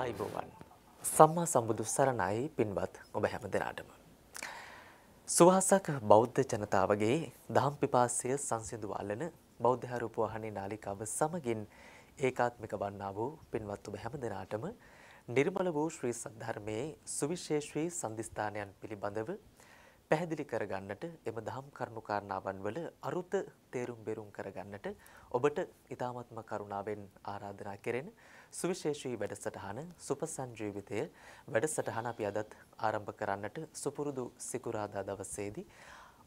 ආයිබෝවන් සම්මා සම්බුදු සරණයි පින්වත් ඔබ හැම දෙනාටම. සුවහසක් බෞද්ධ ජනතාවගේ දහම් පිපාසය සංසිඳු අල්ලන බෞද්ධ රූපවාහිනී නාලිකාව සමගින් ඒකාත්මික වන්නා වූ පින්වත් ඔබ හැම දෙනාටම නිර්මල වූ ශ්‍රී සද්ධර්මයේ සුවිශේෂී සම්දිස්ථානයන් පිළිබඳව පැහැදිලි කරගන්නට එම දහම් කරුණු කාරණාවන් වල අරුත තේරුම් බෙරුම් කරගන්නට ඔබට ඊ타මත්ම කරුණාවෙන් ආරාධනා කෙරෙන සුවිශේෂී වැඩසටහන සුපසන් ජීවිතය වැඩසටහන අපි අදත් ආරම්භ කරන්නට සුපුරුදු සිකුරාදා දවසේදී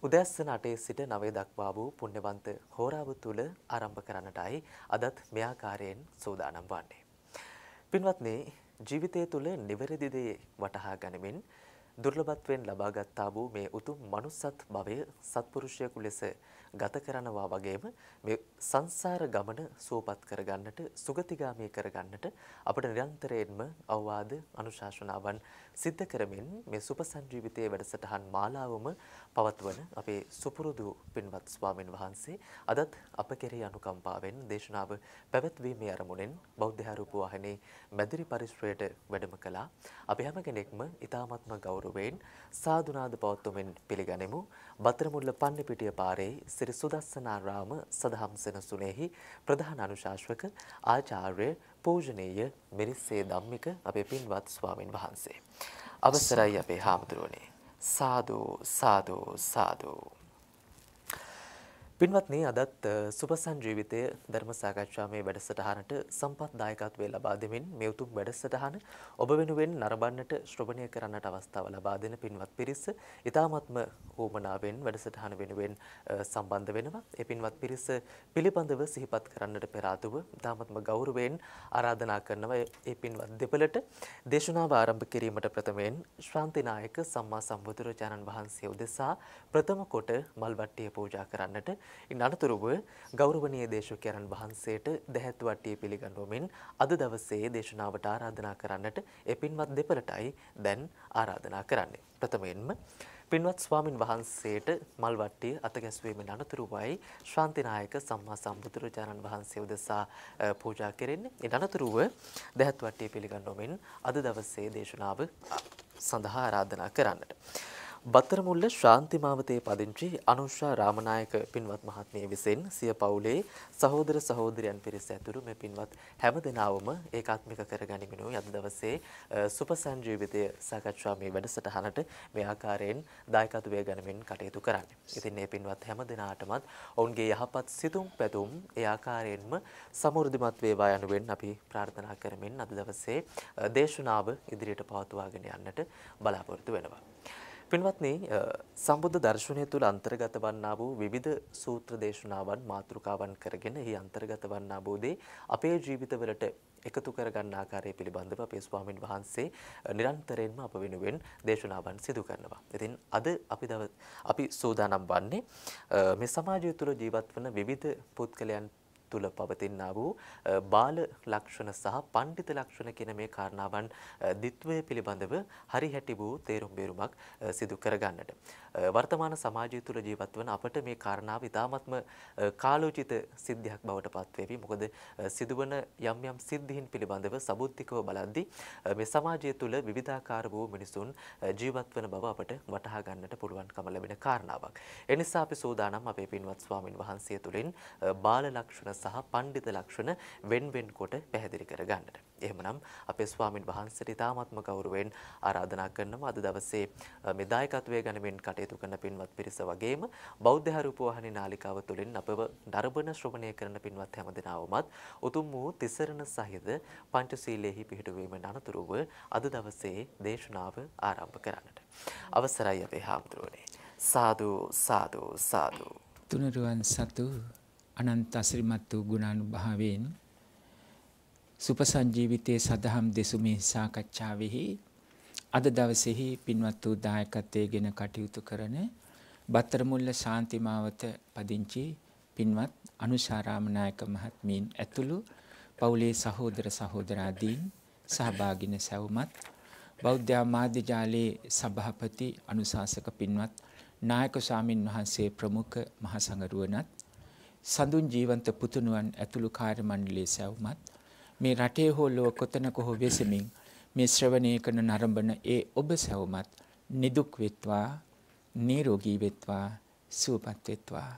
උදැස්සන 8 සිට 9 දක්වා වූ පුණ්‍යවන්ත හෝරාව තුල ආරම්භ කරන්නටයි අදත් මේ ආකාරයෙන් සූදානම් වන්නේ. පින්වත්නි ජීවිතය තුල නිවැරදි දේ වටහා ගනිමින් දුර්ලභත්වයෙන් ලබාගත්තා වූ මේ උතුම් manussත් භවය සත්පුරුෂයෙකු ලෙස ගත කරනවා වගේම මේ සංසාර ගමන සුවපත් කරගන්නට සුගතිගාමී කරගන්නට අපට නිරන්තරයෙන්ම අවවාද අනුශාසනාවන් සිද්ධ කරමින් මේ සුපසන් ජීවිතයේ වැඩසටහන් මාලාවම පවත්වන අපේ සුපුරුදු පින්වත් ස්වාමින් වහන්සේ අදත් අප කෙරෙහි අනුකම්පාවෙන් දේශනාව පැවැත්වීමේ අරමුණෙන් බෞද්ධ ආරූප වාහිනී මැදිරි පරිශ්‍රයට වැඩම කළා. අපි හැම කෙනෙක්ම ඊ타ත්ම ගෞරවයෙන් සාදුනාද පවත්වමින් පිළිගනිමු. බතරමුල්ල පන්නිපිටිය පාරේ පොල්පෙර සුදස්සනාරාම සදහම් සෙනසුනේහි ප්‍රධාන අනුශාසක ආචාර්ය පූජනීය මිරිස්සේ ධම්මික අපේ පින්වත් ස්වාමින් වහන්සේ. අවසරයි අපේ හාමුදුරුවනේ. සාදු සාදු සාදු පින්වත්නි අදත් සුපසන් ජීවිතය ධර්ම සාකච්ඡාමේ වැඩසටහනට සම්පත් දායකත්වයේ ලබා දෙමින් මේ උතුම් වැඩසටහන ඔබ වෙනුවෙන් නරඹන්නට ශ්‍රවණය කරන්නට අවස්ථාව ලබා දෙන පින්වත් පිරිස ඊ타මත්ම වුමනාවෙන් වැඩසටහන වෙනුවෙන් සම්බන්ධ වෙනවා. ඒ පින්වත් පිරිස පිළිබඳව සිහිපත් කරන්නට පෙර ආතුව ඊ타මත්ම ගෞරවයෙන් ආරාධනා කරනවා ඒ පින්වත් දෙපළට දේශනාව ආරම්භ කිරීමට ප්‍රථමයෙන් ශ්‍රාන්ති නායක සම්මා සම්බුදුරජාණන් වහන්සේ උදෙසා ප්‍රථම කොට මල්වට්ටිය පූජා කරන්නට ඉන් අනතුරුව ගෞරවනීය දේශකයන්න් වහන්සේට දැහැත් වට්ටිය පිළිගන්වමින් අද දවසේ දේශනාවට ආරාධනා කරන්නට ඒ පින්වත් දෙපළටයි දැන් ආරාධනා කරන්නේ. ප්‍රථමයෙන්ම පින්වත් ස්වාමින් වහන්සේට මල් වට්ටිය අත ගැස්වීමෙන් අනතුරුවයි ශාන්තිනායක සම්මා සම්බුදුරජාණන් වහන්සේ උදෙසා පූජා කෙරෙන්නේ. ඒ අනතුරුව දැහැත් වට්ටිය පිළිගන්වමින් අද දවසේ දේශනාව සඳහා ආරාධනා කරන්නට. බත්තරමුල්ල ශාන්ති මාවතේ පදිංචි අනුෂා රාමනායක පින්වත් මහත්මිය විසින් සිය පවුලේ සහෝදර සහෝදරයන් පිරිස ඇතුළු මේ පින්වත් හැම දෙනාවම ඒකාත්මික කරගනිමිනු අද දවසේ සුපසන් ජීවිතය සාකච්ඡා මේ වැඩසටහනට මේ ආකාරයෙන් දායකත්වය ගනිමින් කටයුතු කරන්න. ඉතින් මේ පින්වත් හැම දෙනාටමත් ඔවුන්ගේ යහපත් සිතුම් පැතුම් ඒ ආකාරයෙන්ම සමෘද්ධිමත් වේවා යනුවෙන් අපි ප්‍රාර්ථනා කරමින් අද දවසේ දේශනාව ඉදිරියට පවත්වාගෙන යන්නට බලාපොරොත්තු වෙනවා. පින්වත්නි සම්බුද්ධ දර්ශනය තුළ අන්තර්ගත වන්නා වූ විවිධ සූත්‍ර දේශනාවන් මාතෘකාවන් කරගෙන එහි අන්තර්ගත වන්නා බෝධේ අපේ ජීවිතවලට එකතු කරගන්න ආකාරය පිළිබඳව අපේ ස්වාමින් වහන්සේ නිරන්තරයෙන්ම අප වෙනුවෙන් දේශනාවන් සිදු කරනවා. ඉතින් අද අපි අපි සූදානම් වන්නේ මේ සමාජය තුළ ජීවත් වන විවිධ පුද්ගලයන් තුල පවතිනා වූ බාල ලක්ෂණ සහ පඬිත ලක්ෂණ කියන මේ කාරණාවන් ditthවය පිළිබඳව හරි හැටි වූ තේරුම් බේරුමක් සිදු කරගන්නට වර්තමාන සමාජය තුල ජීවත් වන අපට මේ කාරණාව ඉතාමත්ම කාලෝචිත සිද්ධියක් බවට පත්වේවි. මොකද සිදුවන යම් යම් සිද්ධීන් පිළිබඳව සබුද්ධිකව බලද්දී මේ සමාජය තුල විවිධාකාර වූ මිනිසුන් ජීවත් වන බව අපට වටහා ගන්නට පුළුවන්කම ලැබෙන කාරණාවක්. එනිසා අපි සූදානම් අපේ පින්වත් ස්වාමින් වහන්සේ තුලින් බාල ලක්ෂණ සහ පණ්ඩිත ලක්ෂණ වෙන් වෙන් කොට පැහැදිලි කර ගන්නට. එහෙමනම් අපේ ස්වාමින් වහන්සේට ඉතාමත්ම ගෞරවයෙන් ආරාධනා කරනවා අද දවසේ මේ දායකත්වයේ ගනිමින් කටයුතු කරන පින්වත් පිරිස වගේම බෞද්ධ හරුපෝහණේ නාලිකාව තුළින් අපව නරඹන ශ්‍රවණය කරන පින්වත් හැමදෙනාවමත් උතුම් වූ තිසරණ සහිත පංචශීලයෙහි පිහිටුවීම අනතුරුව අද දවසේ දේශනාව ආරම්භ කරන්නට. අවසරයි අපේ හාමුදුරුවනේ. සාදු සාදු සාදු. තුනරුවන් සතු අනන්ත අසිරිමත් වූ ගුණානුභාවයෙන් සුපසංජීවිතයේ සදහම් දෙසුමේ සාකච්ඡාවෙහි අද දවසේහි පින්වත් වූ දායකත්වයේගෙන කටයුතු කරන බත්තරමුල්ල ශාන්තිමාවත පදිංචි පින්වත් අනුශාරාමනායක මහත්මීන් ඇතුළු පවුලේ සහෝදර සහෝදරාදීන් සහභාගින සැවුමත් බෞද්ධ ආමාද්‍ය ජාලයේ සභාපති අනුශාසක පින්වත් නායක ස්වාමින් වහන්සේ ප්‍රමුඛ මහසඟරුවනත් සඳුන් ජීවන්ත පුතුණුවන් ඇතුළු කාර්ය මණ්ඩලයේ සැවුමත් මේ රටේ හෝ ලොව කොතැනක හෝ වෙසෙමින් මේ ශ්‍රවණය කරන නරඹන ඒ ඔබ සැවුමත් නිදුක් වෙත්වා නිරෝගී වෙත්වා සුවපත් වෙත්වා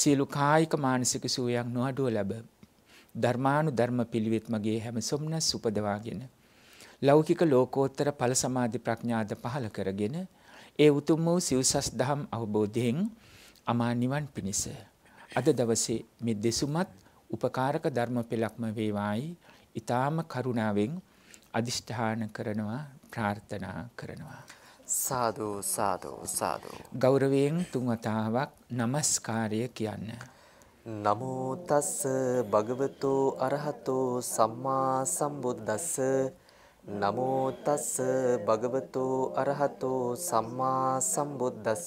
සියලු කායික මානසික සුවයක් නොඅඩුව ලැබ ධර්මානු ධර්ම පිළිවෙත් මගේ හැම සොම්නස් උපදවාගෙන ලෞකික ලෝකෝත්තර ඵල සමාධි ප්‍රඥාද පහල කරගෙන ඒ උතුම් වූ සිව්සස් දහම් අවබෝධයෙන් අමා නිවන් පිණිස අද දවසේ මේ දෙසුමත් උපකාරක ධර්ම පෙළක්ම වේවායි ඊටාම කරුණාවෙන් අදිෂ්ඨාන කරනවා ප්‍රාර්ථනා කරනවා සාදු සාදු සාදු ගෞරවයෙන් තුන් වතාවක් নমස්කාරය කියන්න නමෝ තස් භගවතෝ අරහතෝ සම්මා සම්බුද්දස්ස නමෝ තස් භගවතෝ අරහතෝ සම්මා සම්බුද්දස්ස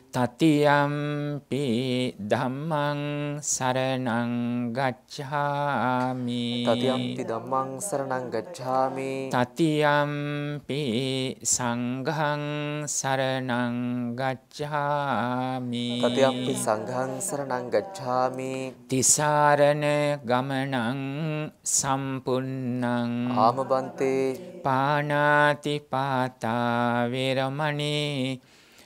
තතියම්පි ධම්මං සරණං ගච්ඡාමි තතියම්පි ධම්මං සරණං ගච්ඡාමි තතියම්පි සංඝං සරණං ගච්ඡාමි තතියම්පි සංඝං සරණං ගච්ඡාමි තිසරණ ගමනං සම්පුන්නං ආමබන්තේ පාණාති පාතා විරමණී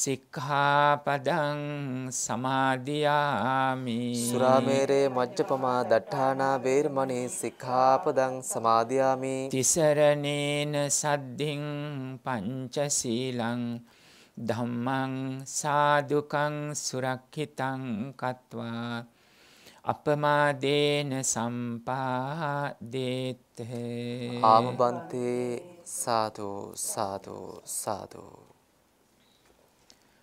සික්ඛාපදං සමාදියාමි සුරාමේරේ මජ්ජපමා දට්ඨානා වේරමණී සික්ඛාපදං සමාදියාමි තිසරණේන සද්ධින් පංචශීලං ධම්මං සාදුකං සුරක්ෂිතං කତ୍වා අපමාදේන සම්පාදේත ආමබන්තේ සාදු සාදු සාදු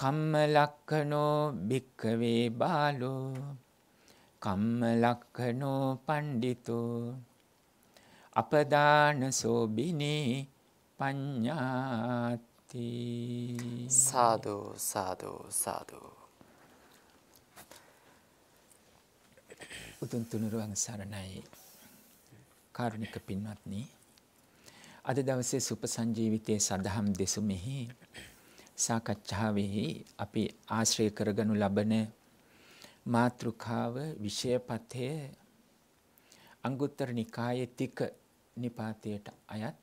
කම්ම ලක්කනෝ භික්කවේ බාලෝ කම්ම ලක්කනෝ පණ්ඩිතෝ අපදාන සෝබිනේ පඤ්ඤාති සාදු සාදු සාදු උතුම් තුනුරුවන් සරණයි කාරුණික පින්වත්නි අද දවසේ සුප සංජීවිතයේ සදහම් දෙසුමෙහි සාකච්ඡාවෙහි අපි ආශ්‍රය කරගනු ලබන මාතෘකාව විෂයපතය අංගුත්තර නිකායේ තික නිපාතයට අයත්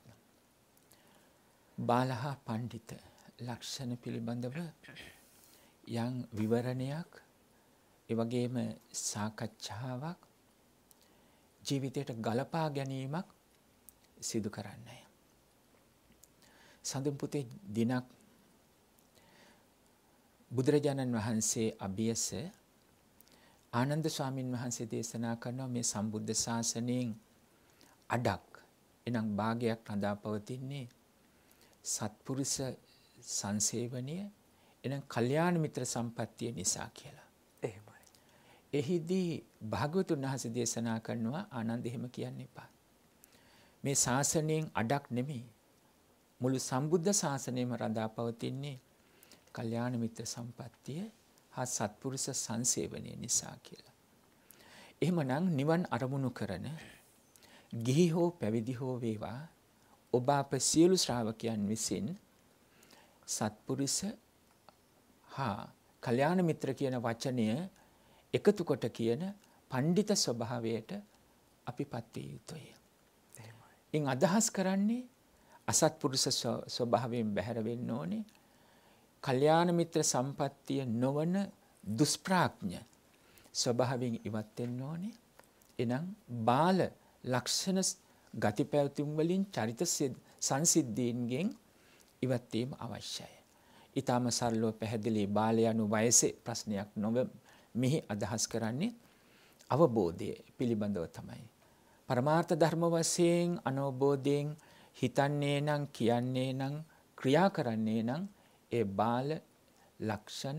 බාලහා පණ්ඩිත ලක්ෂණ පිළිබඳව යම් විවරණයක් ඒ වගේම සාකච්ඡාවක් ජීවිතයට ගලපා ගැනීමක් සිදු කරන්නයි. සඳුන් පුතේ දිනක් බුදුරජාණන් වහන්සේ අභියස ආනන්ද ස්වාමින් වහන්සේ දේශනා කරනවා මේ සම්බුද්ධ ශාසනයෙන් අඩක් එනම් භාගයක් රඳා පවතින්නේ සත්පුරුෂ සංසේවනය එනම් කල්යාණ මිත්‍ර සම්පත්තිය නිසා කියලා. එහෙමයි. එහිදී භාගවතුන් වහන්සේ දේශනා කරනවා ආනන්ද එහෙම කියන්න එපා. මේ ශාසනයෙන් අඩක් නෙමෙයි මුළු සම්බුද්ධ ශාසනයම රඳා පවතින්නේ කල්යාණ මිත්‍ර සම්පත්තිය හා සත්පුරුෂ සංසේවනය නිසා කියලා. එහෙමනම් නිවන් අරමුණු කරන ගිහි හෝ පැවිදි හෝ වේවා ඔබ අප සියලු ශ්‍රාවකයන් විසින් සත්පුරුෂ හා කල්යාණ මිත්‍ර කියන වචනය එකතු කොට කියන පඬිත ස්වභාවයට අපිපත් විය යුතුය. එහෙමයි. ඉන් අදහස් කරන්නේ අසත්පුරුෂ ස්වභාවයෙන් බැහැර වෙන්න ඕනේ. කල්යාණ මිත්‍ර සම්පත්තිය නොවන දුෂ්ප්‍රාඥ ස්වභාවයෙන් ඉවත් වෙන්න ඕනේ. එනම් බාල ලක්ෂණ ගති පැවතුම් වලින් චරිත සංසිද්ධීන්ගෙන් ඉවත් වීම අවශ්‍යයි. ඊටම සරලව පැහැදිලි බාලයන්ු වයසේ ප්‍රශ්නයක් නොව මෙහි අදහස් කරන්නේ අවබෝධය පිළිබඳව තමයි. පරමාර්ථ ධර්ම වශයෙන් අනවබෝධයෙන් හිතන්නේ නම් කියන්නේ නම් ක්‍රියා කරන්නේ නම් ඒ බාල ලක්ෂණ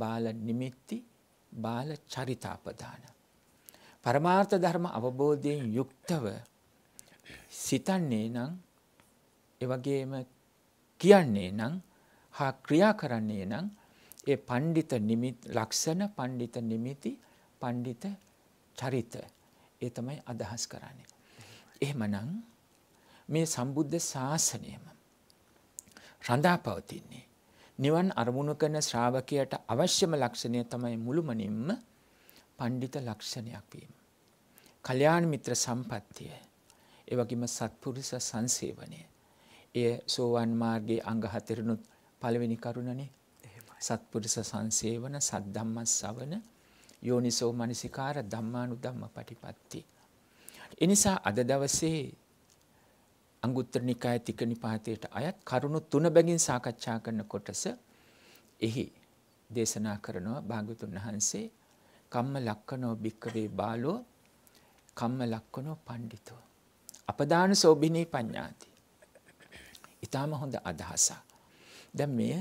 බාල නිමිති බාල චරිතාපදාන පරමාර්ථ ධර්ම අවබෝධයෙන් යුක්තව සිතන්නේ නම් ඒ වගේම කියන්නේ නම් හා ක්‍රියා කරන්නේ නම් ඒ පඬිත නිමිත් ලක්ෂණ පඬිත නිමිති පඬිත චරිත ඒ තමයි අදහස් කරන්නේ. එහෙමනම් මේ සම්බුද්ධ ශාසනයම රඳා පවතින්නේ නිවන් අරමුණු කරන ශ්‍රාවකයට අවශ්‍යම ලක්ෂණය තමයි මුළුමනින්ම පණ්ඩිත ලක්ෂණයක් වීම. කල්යාණ මිත්‍ර සම්පත්තිය. ඒ වගේම සත්පුරුෂ සංසේවනය. එය සෝවන් මාර්ගයේ අංග හතරනොත් පළවෙනි කරුණනේ. සත්පුරුෂ සංසේවන, සද්ධම්මස්සවන, යෝනිසෝ මනසිකාර, ධම්මානුධම්ම පටිපත්ති. එනිසා අද දවසේ අංගුත්තර නිකාය තික නිපාතයට අයත් කරුණු තුන බැගින් සාකච්ඡා කරන කොටස එහි දේශනා කරනවා භාගතුන් වහන්සේ කම්ම ලක්කනෝ භික්කවේ බාලෝ කම්ම ලක්කනෝ පණ්ඩිතෝ. අපදාන සෝභිනී පඤ්ඥාති. ඉතාම හොඳ අදහස. දැ මෙය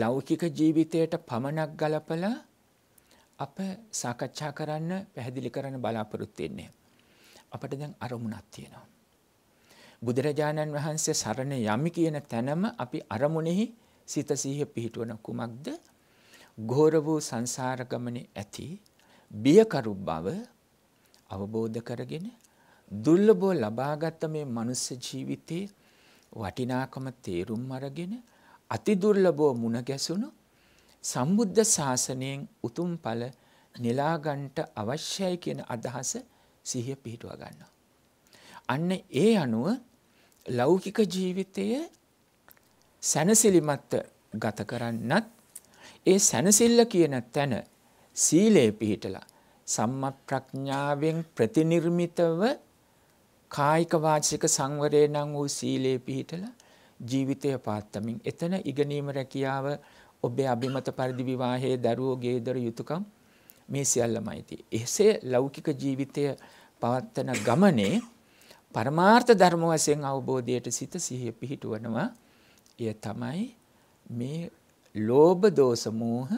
ලෞකික ජීවිතයට පමණක් ගලපල අප සාකච්ඡා කරන්න පැහැදිලි කරන බලාපොරොත්වෙන්නේ. අපට දැන් අරමුණක් තියෙනවා. බුදුරජාණන් වහන්සේ සරණ යමි කියන තැනම අපි අරමුණෙහි සිත සිහිය පිහිටවන කුමක්ද? ඝෝර වූ සංසාර ගමනේ ඇති බියකරු බව අවබෝධ කරගෙන දුර්ලභව ලබාගත් මේ මනුස්ස ජීවිතේ වටිනාකම තේරුම් අරගෙන අති දුර්ලභව මුණ ගැසුණු සම්බුද්ධ ශාසනයෙන් උතුම් ඵල නෙලාගන්ට අවශ්‍යයි කියන අදහස සිහිය පිහිටුවා ගන්නවා. අන්න ඒ අනුව ලෞකික ජීවිතය සැනසිලිමත්ව ගත කරන්නත් ඒ සැනසිල්ල කියන තැන සීලේ පිහිටලා සම්මා ප්‍රඥාවෙන් ප්‍රතිනිර්මිතව කායික වාචික සංවරය නම් වූ සීලේ පිහිටලා ජීවිතය පාත්තමින් එතන ඉගෙනීම රැකියාව ඔබේ අභිමත පරිදි විවාහයේ දරුවෝ ගේදර යුතුයකම් මේ සියල්ලමයි තියෙන්නේ. එසේ ලෞකික ජීවිතය පවත්තන ගමනේ පරමාර්ථ ධර්ම වශයෙන් අවබෝධයට සිත සිහිය පිහිටුවනවා. එය තමයි මේ ලෝභ දෝෂ මෝහ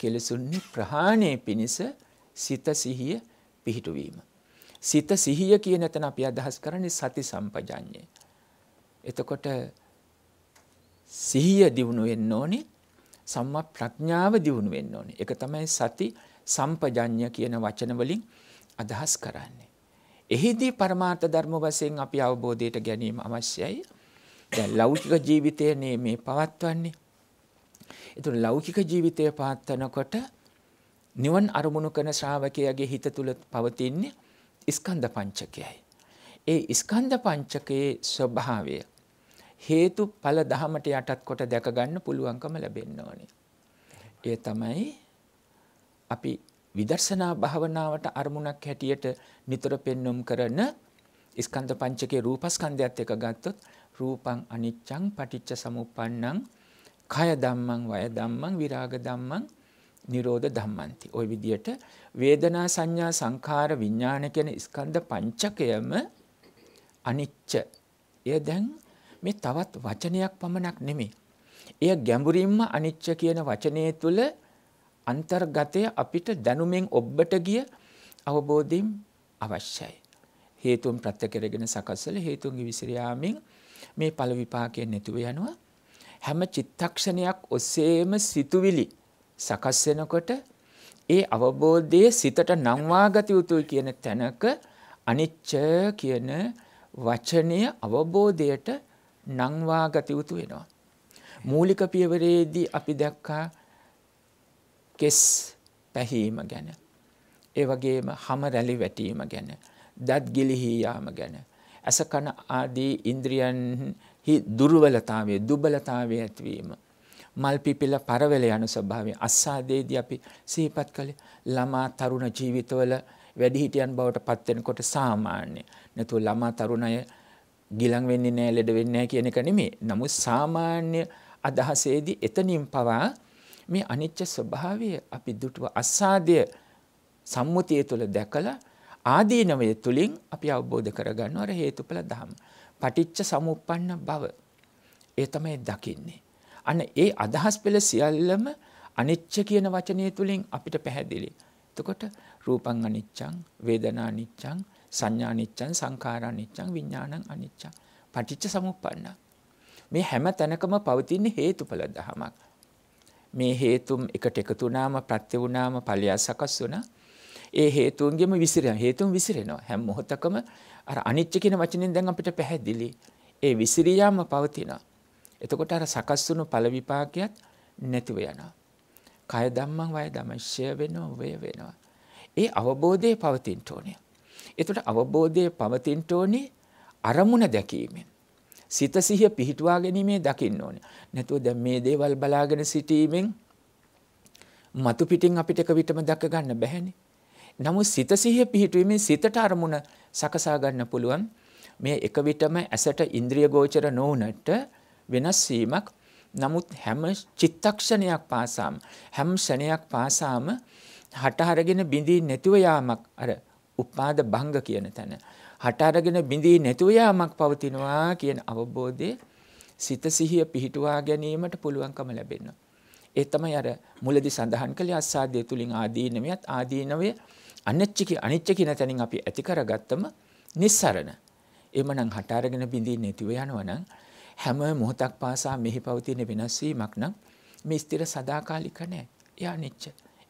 කෙලසුන් ප්‍රහාණය පිණිස සිත සිහිය පිහිටුවීම. සිත සිහිය කියන තැන අපි අදහස් කරන්නේ සති සම්පජඤ්ඤය. එතකොට සිහිය දිනු වෙන්න ඕනේ සම්මා ප්‍රඥාව දිනු වෙන්න ඕනේ. ඒක තමයි සති සම්පජඤ්ඤ කියන වචන වලින් අදහස් කරන්නේ. එහිදී පරමාර්ථ ධර්ම වශයෙන් අපි අවබෝධයට ගැනීම අවශ්‍යයි. දැන් ලෞකික ජීවිතයනේ මේ පවත්වන්නේ. ඒතුළු ලෞකික ජීවිතය පවත්වනකොට නිවන් අරමුණු කරන ශ්‍රාවකයාගේ හිත තුල පවතින්නේ ස්කන්ධ පංචකයයි. ඒ ස්කන්ධ පංචකයේ ස්වභාවය හේතුඵල ධහමට යටත් කොට දැක ගන්න පුළුවන්කම ලැබෙන්න ඕනේ. ඒ තමයි අපි විදර්ශනා භාවනාවට අරමුණක් හැටියට නිතර පෙන්වුම් කරන ස්කන්ධ පංචකේ රූපස්කන්ධයත් එක ගත්තොත් රූපං අනිච්චං පටිච්ච සමුප්පන්නං කය ධම්මං වය ධම්මං විරාග ධම්මං නිරෝධ ධම්මන්ති. ওই විදියට වේදනා සංඥා සංඛාර විඥාන කියන ස්කන්ධ පංචකයම අනිච්ච. එය දැන් මේ තවත් වචනයක් පමණක් නෙමෙයි. එය ගැඹුරින්ම අනිච්ච කියන වචනය තුළ අන්තර්ගතය අපිට දැනුමෙන් ඔබ්බට ගිය අවබෝධයෙන් අවශ්‍යයි. හේතුන් ප්‍රත්‍යකරගෙන සකස්සල හේතුන්ගේ විසිරයාමෙන් මේ පළ විපාකයෙන් නැතුව යනවා. හැම චිත්තක්ෂණයක් ඔස්සේම සිතුවිලි සකස් වෙනකොට ඒ අවබෝධයේ සිතට නම්වා ගත යුතුයි කියන තැනක අනිච්ච කියන වචනය අවබෝධයට නම්වා ගත යුතු වෙනවා. මූලික පියවරේදී අපි දැක්කා කෙස් පැහීම ගැන. ඒ වගේම හම රැලි වැටීම ගැන. දත් ගිලිහී යාම ගැන. ඇස කන ආදී ඉන්ද්‍රියන්හි දුර්වලතාවය, දුබලතාවය ඇතිවීම. මල් පිපිල පරවල යන ස්වභාවය අස්සාදේදී අපි සිහිපත් කළේ ළමා තරුණ ජීවිතවල වැඩිහිටියන් බවට පත් වෙනකොට සාමාන්‍ය. නැතුව ළමා තරුණය ගිලන් වෙන්නේ නැහැ, ලෙඩ වෙන්නේ නැහැ කියන එක නෙමෙයි. නමුත් සාමාන්‍ය අදහසේදී එතනින් පවා මේ අනිච්ච ස්වභාවය අපි දුටුව අසාධ්‍ය සම්මුතිය තුළ දැකලා ආදීනවය තුළින් අපි අවබෝධ කරගන්න අර හේතුඵල දහම්. පටිච්ච සමුප්පන්න බව. ඒ තමයි දකින්නේ. අන්න ඒ අදහස් පෙළ සියල්ලම අනිච්ච කියන වචනය තුළින් අපිට පැහැදිලි. එතකොට රූපං අනිච්චං, වේදනා අනිච්චං, සංඥා අනිච්චං, සංඛාරා අනිච්චං, විඥානං අනිච්චං. පටිච්ච සමුප්පන්න. මේ හැම තැනකම පවතින හේතුඵල දහමක්. මේ හේතුම් එකට එකතු වුණාම ප්‍රත්‍ය වුණාම ඵලයා සකස් වුණා. ඒ හේතුන්ගෙම විසිරෙන හේතුන් විසිරෙනවා. හැම මොහොතකම අර අනිච්ච කියන වචنين දැන් අපිට පැහැදිලි. ඒ විසිරියාම පවතිනවා. එතකොට අර සකස් වුණු ඵල විපාකයක් නැතිව යනවා. කය ධම්මං වය ධමශ්‍ය වෙනවා වය වෙනවා. ඒ අවබෝධයේ පවතින්න ඕනේ. එතකොට අවබෝධයේ පවතින්න ඕනේ අරමුණ දැකීමෙන්. සිත සිහිය පිහිටුවා ගැනීමේ දකින්න ඕනේ. නැතුව දැන් මේ දේවල් බලාගෙන සිටීමෙන් මතු පිටින් අපිට එක විටම දක ගන්න බැහැනේ. නමුත් සිත සිහිය පිහිටුවීමෙන් සිතට අරමුණ සකසා ගන්න පුළුවන්. මේ එක විටම ඇසට ඉන්ද්‍රිය ගෝචර නොවුනට වෙනස් වීමක්. නමුත් හැම චිත්තක්ෂණයක් පාසාම හැම ෂණයක් පාසාම හට අරගෙන බිඳී නැතුව යාමක් අර උපාද භංග කියන තැන හට අරගෙන බිඳී නැතුව යාමක් පවතිනවා කියන අවබෝධය සිත සිහිය පිහිටුවා ගැනීමට පුළුවන්කම ලැබෙනවා. ඒ තමයි අර මුලදි සඳහන් කළේ අස්සාදයේ තුලින් ආදීනවයත් ආදීනවය අනිච්චකි අනිච්ච කියන තැනින් අපි ඇති කරගත්තම nissarana. එමනම් හට අරගෙන බිඳී නැතිව යනවනම් හැම මොහොතක් පාසා මෙහි පවතින වෙනස් වීමක් නම් මේ ස්ථිර සදාකාලික නැහැ. ඒ අනිච්ච.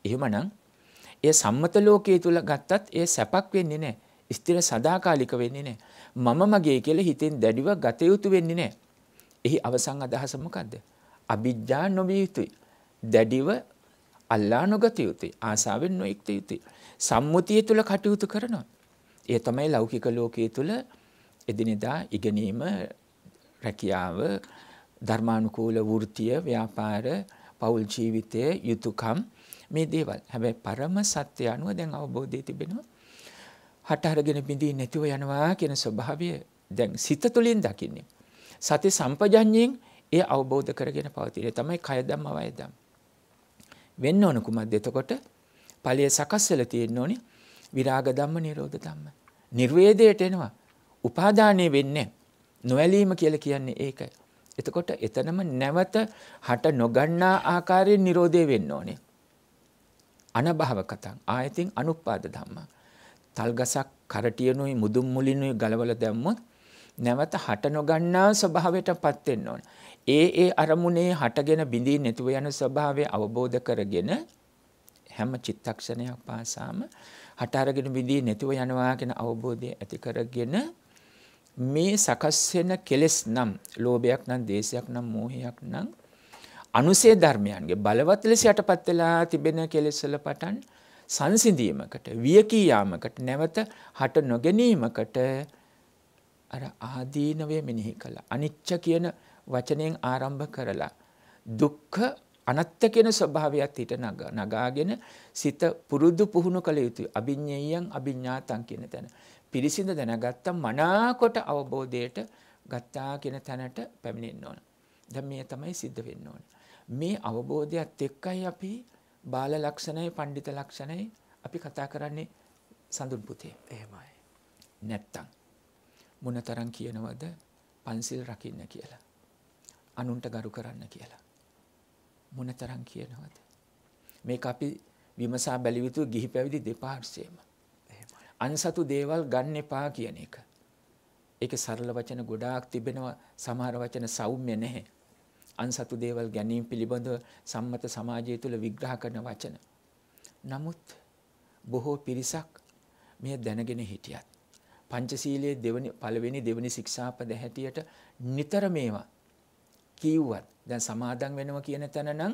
එහෙමනම් ඒ සම්මත ලෝකයේ තුල ගත්තත් ඒ සැපක් වෙන්නේ නැහැ. ස්ථිර සදාකාලික වෙන්නේ නෑ. මම මගේ කියල හිතෙන් දැඩිව ගතයුතු වෙන්නේ නෑ. එහි අවසං අදහසමකක්ද. අභිජ්ජා නොවිය යුතුයි. දැඩිව අල්ලා නොගත යුතුයි ආසාාවෙන් නොෙක්ත යුතුයි. සම්මුතිය තුළ කටයුතු කරනවා. ඒ තමයි ලෞකික ලෝකයේ තුළ එදිනෙදා ඉගෙනීම රැකියාව ධර්මානුකූල වෘතිය ව්‍යාපාර පවුල් ජීවිතය යුතුකම් මේ දේවල් හැබැයි පරම සත්‍ය අනුව දැන් අවබෝධය තිබෙනවා හට අරගෙන බිඳී නැතිව යනවා කියන ස්වභාවය දැන් සිත තුළින් දකින්නේ. සති සම්පජඤ්ඤයෙන් ඒ අවබෝධ කරගෙන පවතින තමයි කය ධම්ම වය ධම්. වෙන්න ඕන කුමක්ද එතකොට? ඵලයේ සකස් වෙලා තියෙන්න ඕනේ විරාග ධම්ම නිරෝධ ධම්ම. නිර්වේදයට එනවා. උපාදානය වෙන්නේ නොඇලීම කියලා කියන්නේ ඒකයි. එතකොට එතනම නැවත හට නොගන්නා ආකාරයෙන් නිරෝධය වෙන්න ඕනේ. අනභව කතං ආයතින් අනුප්පාද ධම්මා තල් ගසක් කරටියනුයි මුදුන් මුලිනුයි ගලවලා දැම්මොත් නැවත හට නොගන්නා ස්වභාවයටපත් වෙන්න ඕන. ඒ ඒ අරමුණේ හටගෙන බිඳී නැතුව යන ස්වභාවය අවබෝධ කරගෙන හැම චිත්තක්ෂණයක් පාසාම හට අරගෙන බිඳී නැතුව යනවා කියන අවබෝධය ඇති කරගෙන මේ සකස් වෙන කෙලෙස් නම් ලෝභයක් නම් දේශයක් නම් මෝහයක් නම් අනුසේ ධර්මයන්ගේ බලවත් ලෙස යටපත් වෙලා තිබෙන කෙලෙස් වල පටන් සංසිඳීමකට වියකීයාමකට නැවත හට නොගැනීමකට අර ආදීනවය මෙනෙහි කළා. අනිච්ච කියන වචනයෙන් ආරම්භ කරලා දුක්ඛ අනත්ත කියන ස්වභාවයත් හිට නගාගෙන සිත පුරුදු පුහුණු කළ යුතුයි. අභිඤ්ඤයයන් අභිඥාතං කියන තැන. පිරිසිඳ දැනගත්ත මනාකොට අවබෝධයට ගත්තා කියන තැනට පැමිණෙන්න ඕන. දැන් මේ තමයි සිද්ධ වෙන්න ඕන. මේ අවබෝධයත් එක්කයි අපි බාල ලක්ෂණයි පඬිත ලක්ෂණයි අපි කතා කරන්නේ සඳුන් පුතේ. එහෙමයි. නැත්තම් මොනතරම් කියනවද පන්සිල් රකින්න කියලා. අනුන්ට ගරු කරන්න කියලා. මොනතරම් කියනවද? මේක අපි විමසා බැලිය යුතු ගිහි පැවිදි දෙපාර්ශ්වයේම. අන්සතු දේවල් ගන්න එපා කියන එක. ඒකේ සරල වචන ගොඩාක් තිබෙනවා. සමහර වචන සෞම්‍ය නැහැ. අන්සතු දේවල් ගැනීම පිළිබඳව සම්මත සමාජය තුළ විග්‍රහ කරන වචන. නමුත් බොහෝ පිරිසක් මේ දැනගෙන හිටියත්. පංචසීලයේ දෙවනි පළවෙනි දෙවනි ශික්ෂාපද හැටියට නිතර මේවා කිව්වත් දැන් සමාදන් වෙනවා කියන තැන නම්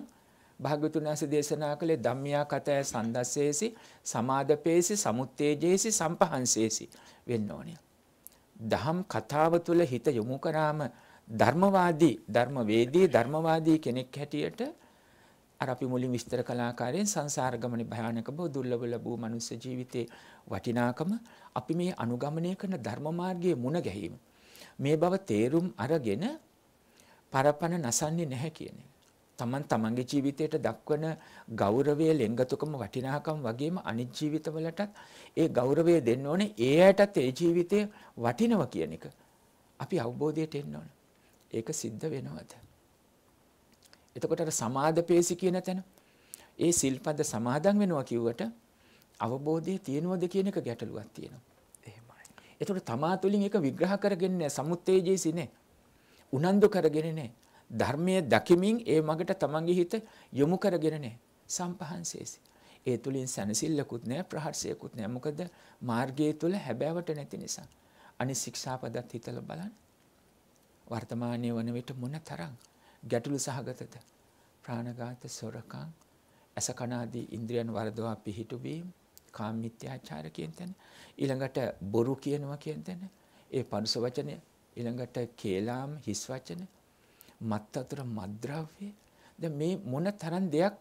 භාග්‍යතුන් වහන්සේ දේශනා කළේ ධම්මියා කතය සන්දස්සේසි සමාදපේසි සමුත්තේජේසි සම්පහන්සේසි වෙන්න ඕනේ. දහම් කතාව තුළ හිත යොමු කරාම ධර්මවාදී ධර්මවේදී ධර්මවාදී කෙනෙක් හැටියට අර අපි මුලින් විස්තර කළ ආකාරයෙන් සංසාර ගමනේ භයානක බව දුර්ලභ ලැබූ මනුෂ්‍ය ජීවිතයේ වටිනාකම අපි මේ අනුගමනය කරන ධර්ම මාර්ගයේ මුණ ගැහිම මේ බව තේරුම් අරගෙන පරපණ නසන්නේ නැහැ කියන එක. Taman tamange ජීවිතයට දක්වන ගෞරවය, ලෙංගතුකම, වටිනාකම වගේම අනිත් ජීවිතවලටත් ඒ ගෞරවය දෙන්න ඕනේ. ඒ ඇයටත් ඒ ජීවිතය වටිනවා කියන එක. අපි අවබෝධයට එන්න ඕනේ. ඒක සිද්ධ වෙනවද? එතකොට අර සමාදපේසි කියන තැන ඒ සිල්පද සමාදන් වෙනවා කිව්වට අවබෝධය තියෙනවද කියන එක ගැටලුවක් තියෙනවා. එහෙමයි. එතකොට තමා තුළින් ඒක විග්‍රහ කරගෙන නැහැ සමුත්තේජේසි නැහැ. උනන්දු කරගෙන නැහැ. ධර්මයේ දකිමින් ඒ මගට තමන්ගේ හිත යොමු කරගෙන නැහැ. සම්පහන්සේසි. ඒ තුලින් සැනසෙල්ලකුත් නැහැ ප්‍රහර්සයකුත් නැහැ. මොකද මාර්ගයේ තුල හැබෑවට නැති නිසා. අනිත් ශික්ෂාපදත් හිතලා බලන්න. වර්තමානය වන විට මොන තරම් ගැටලු සහගතද ප්‍රාණඝාත සොරකම් ඇසකනාදී ඉන්ද්‍රියන් වර්ධවා පිහිටුවීම කාමමිත්‍යාචාර කියන තැන ඊළඟට බොරු කියනවා කියන තැන ඒ පරුස වචනය ඊළඟට කේලාම හිස් වචන මත්තතර මද්ද්‍රව්‍ය දැන් මේ මොන තරම් දෙයක්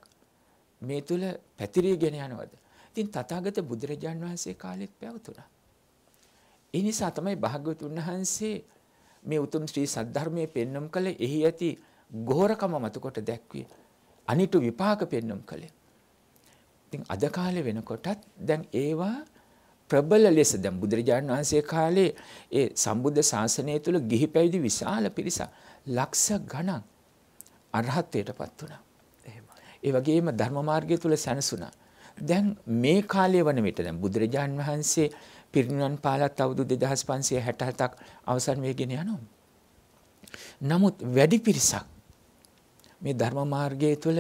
මේ තුල පැතිරීගෙන යනවද ඉතින් තථාගත බුදුරජාන් වහන්සේ කාලෙත් පැවතුණා ඒ නිසා තමයි භාග්‍යවතුන් වහන්සේ මේ උතුම් ශ්‍රී සද්ධර්මයේ පෙන්වම් කළ එහි ඇති ගෝරකම මතකොට දැක්විය. අනිටු විපාක පෙන්වම් කළේ. ඉතින් අද කාලේ වෙනකොටත් දැන් ඒවා ප්‍රබල ලෙස දැන් බුදුරජාණන් වහන්සේ කාලේ ඒ සම්බුද්ධ ශාසනය තුල ගිහි පැවිදි විශාල පිරිසක් ලක්ෂ ගණන් අරහත්ත්වයටපත් වුණා. ඒ වගේම ධර්ම මාර්ගය තුල සැනසුණා. දැන් මේ කාලය වන විට දැන් බුදුරජාන් වහන්සේ පිරිනිවන් පාලත් අවුදු 2567ක් අවසන් වෙගෙන යනවා. නමුත් වැඩි පිරිසක් මේ ධර්ම මාර්ගය තුළ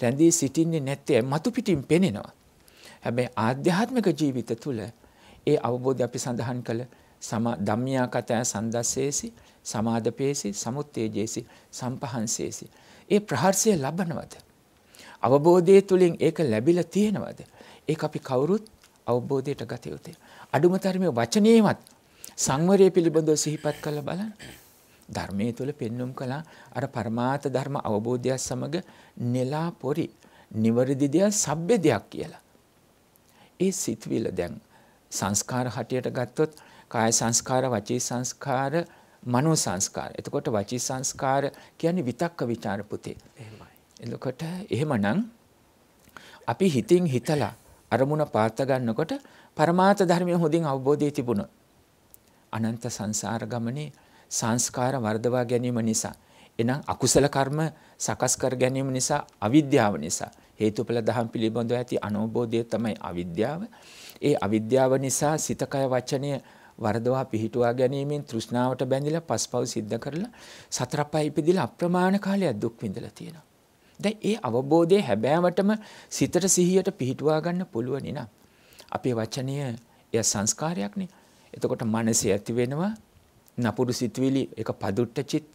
රැඳී සිටින්නේ නැත්තේ මතු පිටින් පෙනෙනවා. හැබැයි ආධ්‍යාත්මික ජීවිත තුළ ඒ අවබෝධය අපි සඳහන් කළ සමා ධම්මියා කතා සන්දස්සේසි සමාදපේසි සමුත්තේජේසි සම්පහන්සේසි ඒ ප්‍රහර්සය ලබනවද අවබෝධය තුලින් ඒක ලැබිලා තියෙනවද ඒක අපි කවුරුත් අවබෝධයට ගත යුතුයි අඩුම තරමේ වචනේවත් සංවරය පිළිබඳව සිහිපත් කරලා බලන්න. ධර්මයේ තුල පෙන්눔 කළා අර પરමාර්ථ ධර්ම අවබෝධයත් සමග නෙලා පොරි නිවැරදි දෙයක් සබ්බ දෙයක් කියලා. ඒ සිතවිල දැන් සංස්කාර හැටියට ගත්තොත් කාය සංස්කාර, වචී සංස්කාර, මනෝ සංස්කාර. එතකොට වචී සංස්කාර කියන්නේ විතක්ක ਵਿਚාර පුතේ. එහෙමයි. එතකොට එහෙමනම් අපි හිතින් හිතලා අරමුණ පාත්ත ගන්නකොට පරමාර්ථ ධර්මය හොඳින් අවබෝධය තිබුණ. අනන්ත සංසාර ගමනේ සංස්කාර වර්ධවා ගැනීම නිසා. එනම් අකුසල කර්ම සකස් කර ගැනීම නිසා අවිද්‍යාව නිසා හේතුඵල දහම් පිළිබඳව ඇති අනෝබෝධය තමයි අවිද්‍යාව. ඒ අවිද්‍යාව නිසා සිතකය වචනය වරදවා පිහිටුවා ගැනීමෙන් තෘෂ්ණාවට බැඳිලා පස්පව් සිද්ධ කරලා සතර පහ ඉපදිලා අප්‍රමාණ කාලයක් දුක් විඳලා තියෙනවා. දැන් ඒ අවබෝධයේ හැබෑවටම සිතට සිහියට පිහිටුවා ගන්න පුළුවන් නේද? අපේ වචනය එය සංස්කාරයක්නේ. එතකොට මනසේ ඇති වෙනවා නපුරු සිතුවිලි එක පදුට්ට චිත්ත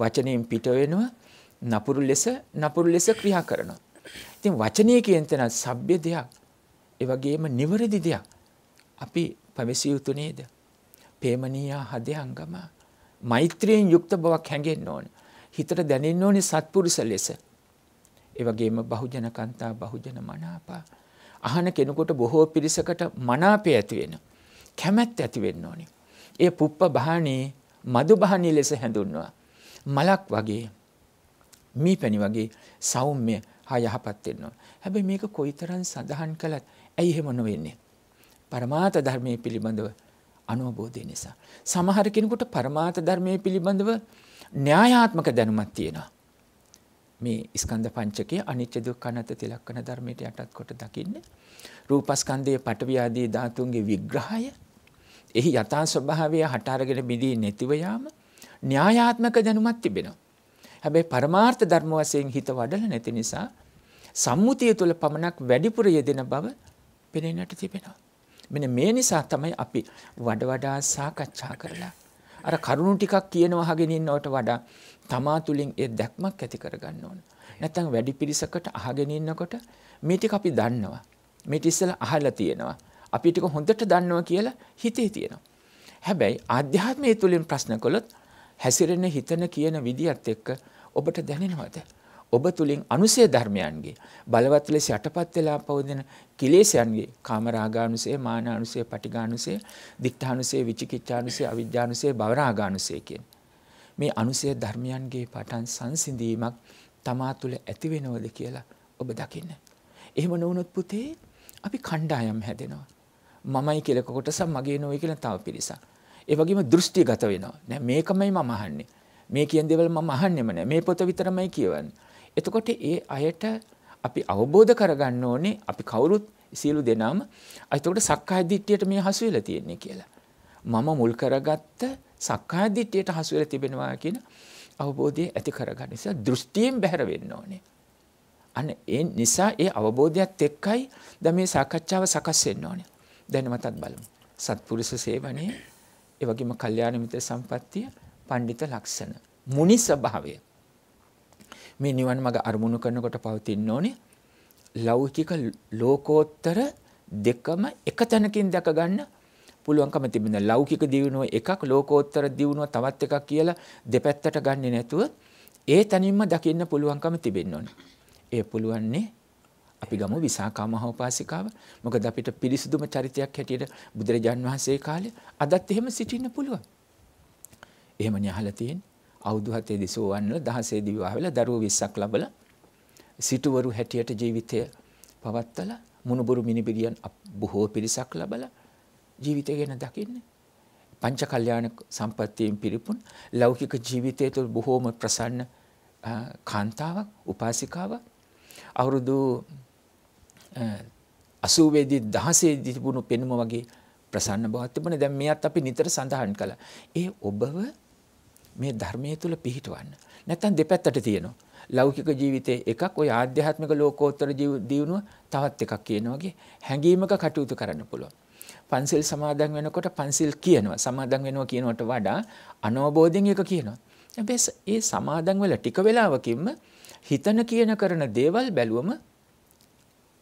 වචනයෙන් පිට වෙනවා නපුරු ලෙස නපුරු ලෙස ක්‍රියා කරනවා. ඉතින් වචනය කියන තැන සભ્ય දෙයක් ඒ වගේම නිවැරදි දෙයක් අපි පැවසිය යුතු නේද? ප්‍රේමණීය හදයංගම මෛත්‍රියෙන් යුක්ත බවක් හැඟෙන්න ඕනේ. හිතට දැනෙන්න ඕනේ සත්පුරුෂ ලෙස. ඒ වගේම බහුජන කන්තා බහුජන මනාපා අහන කෙනෙකුට බොහෝ පිරිසකට මනාපය ඇති වෙන කැමැත්ත ඇති වෙන්න ඕනේ. ඒ පුප්ප බහණේ මදු බහණේ ලෙස හැඳුන්වනවා. මලක් වගේ මේ පැණි වගේ සෞම්‍ය හා යහපත් වෙනවා. හැබැයි මේක කොයිතරම් සඳහන් කළත් ඇයි එහෙම නොවෙන්නේ? පරමාර්ථ ධර්මයේ පිළිබඳව අනුබෝධය නිසා. සමහර කෙනෙකුට පරමාර්ථ ධර්මයේ පිළිබඳව න්‍යායාත්මක දැනුමක් තියෙනවා. මේ ස්කන්ධ පංචකයේ අනිච්ච දුක්ඛ අනාත්ම තිලක්කන ධර්මයට යටත් කොට දකින්නේ රූපස්කන්ධයේ පටවි ආදී ධාතුන්ගේ විග්‍රහය එහි යථා ස්වභාවය හට අරගෙන බිඳී නැතිව යාම න්‍යායාත්මක දැනුමක් තිබෙනවා. හැබැයි පරමාර්ථ ධර්ම වශයෙන් හිත වඩල නැති නිසා සම්මුතිය තුළ පමණක් වැඩිපුර යෙදෙන බව පෙනෙන්නට තිබෙනවා. මෙන්න මේ නිසා තමයි අපි වඩ වඩා සාකච්ඡා කරලා අර කරුණු ටිකක් කියනවහගෙන ඉන්නවට වඩා තමා තුළින් ඒ දැක්මක් ඇති කරගන්න ඕන. නැත්තම් වැඩි පිරිසකට අහගෙන ඉන්නකොට මේ ටික අපි දන්නවා. මේ ටික ඉස්සලා අහලා තියෙනවා. අපි ටික හොඳට දන්නවා කියලා හිතේ තියෙනවා. හැබැයි ආධ්‍යාත්මය තුළින් ප්‍රශ්න කළොත් හැසිරෙන හිතන කියන විදිහත් එක්ක ඔබට දැනෙනවද? ඔබ තුළින් අනුසය ධර්මයන්ගේ බලවත් ලෙස යටපත් වෙලා පවතින කිලේශයන්ගේ කාමරාගානුසය මානානුසය පටිඝානුසය දික්ඨානුසය විචිකිච්ඡානුසය අවිජ්ජානුසය භවරාගානුසය කියන මේ අනුසය ධර්මයන්ගේ පටන් සංසිඳීමක් තමා තුළ ඇති වෙනවද කියලා ඔබ දකින්න. එහෙම නොවුනොත් පුතේ අපි කණ්ඩායම් හැදෙනවා. මමයි කියලා කොටසක් මගේ නොවේ කියලා තව පිරිසක්. ඒ වගේම දෘෂ්ටිගත වෙනවා. නෑ මේකමයි මම අහන්නේ. මේ කියන දේවල් මම අහන්නෙම නෑ. මේ පොත විතරමයි කියවන්නේ. එතකොට ඒ අයට අපි අවබෝධ කරගන්න ඕනේ අපි කවුරුත් සියලු දෙනාම අයිතකොට සක්කාය දිට්ඨියට මේ හසු වෙලා තියෙන්නේ කියලා. මම මුල් කරගත්ත සක්කාය දිට්ඨියට හසු වෙලා තිබෙනවා කියන අවබෝධය ඇති කරගන්න නිසා දෘෂ්ටියෙන් බැහැර වෙන්න ඕනේ. අන්න ඒ නිසා ඒ අවබෝධයත් එක්කයි දැන් මේ සාකච්ඡාව සකස් වෙන්න ඕනේ. දැන් මතත් බලමු. සත්පුරුෂ සේවනයේ ඒ වගේම කල්යාණ මිත්‍ර සම්පත්තිය, පඬිත ලක්ෂණ, මුනි ස්වභාවය. මේ නිවන් මඟ අරමුණු කරනකොට පවතින්න ඕනේ ලෞකික ලෝකෝත්තර දෙකම එක තැනකින් දැක ගන්න පුළුවන්කම තිබෙන ලෞකික දියුණුව එකක් ලෝකෝත්තර දියුණුව තවත් එකක් කියලා දෙපැත්තට ගන්නේ නැතුව ඒ තනින්ම දකින්න පුළුවන්කම තිබෙන්න ඕනේ. ඒ පුළුවන්නේ අපි ගමු විසාකා මහෝපාසිකාව. මොකද අපිට පිරිසුදුම චරිතයක් හැටියට බුදුරජාන් වහන්සේ කාලේ අදත් එහෙම සිටින්න පුළුවන්. එහෙමනේ අහලා තියෙන්නේ. අවුරුදු 7 දිසෝවන් වල 16 දිවිවාහ වෙලා දරුවෝ 20ක් ලබලා සිටවරු හැටියට ජීවිතය පවත්තලා මුණුබුරු මිනිබිරියන් බොහෝ පිරිසක් ලබලා ජීවිතය ගැන දකින්නේ. පංච කල්යාණ සම්පත්තියෙන් පිරිපුන් ලෞකික ජීවිතය තුළ බොහෝම ප්‍රසන්න කාන්තාවක් උපාසිකාවක් අවුරුදු 80 දී 16 දී තිබුණු පෙනුම වගේ ප්‍රසන්න බවක් තිබුණේ දැන් මේවත් අපි නිතර සඳහන් කළා. ඒ ඔබව මේ ධර්මයේ තුල පිහිටවන්න. නැත්තම් දෙපැත්තට තියෙනවා. ලෞකික ජීවිතේ එකක් ওই ආධ්‍යාත්මික ලෝකෝත්තර ජීව දියුණුව තවත් එකක් කියන වගේ හැඟීමක කටයුතු කරන්න පුළුවන්. පන්සිල් සමාදන් වෙනකොට පන්සිල් කියනවා සමාදන් වෙනවා කියනවට වඩා අනවබෝධයෙන් එක කියනවා. හැබැයි ඒ සමාදන් වෙලා ටික වෙලාවකින්ම හිතන කියන කරන දේවල් බැලුවම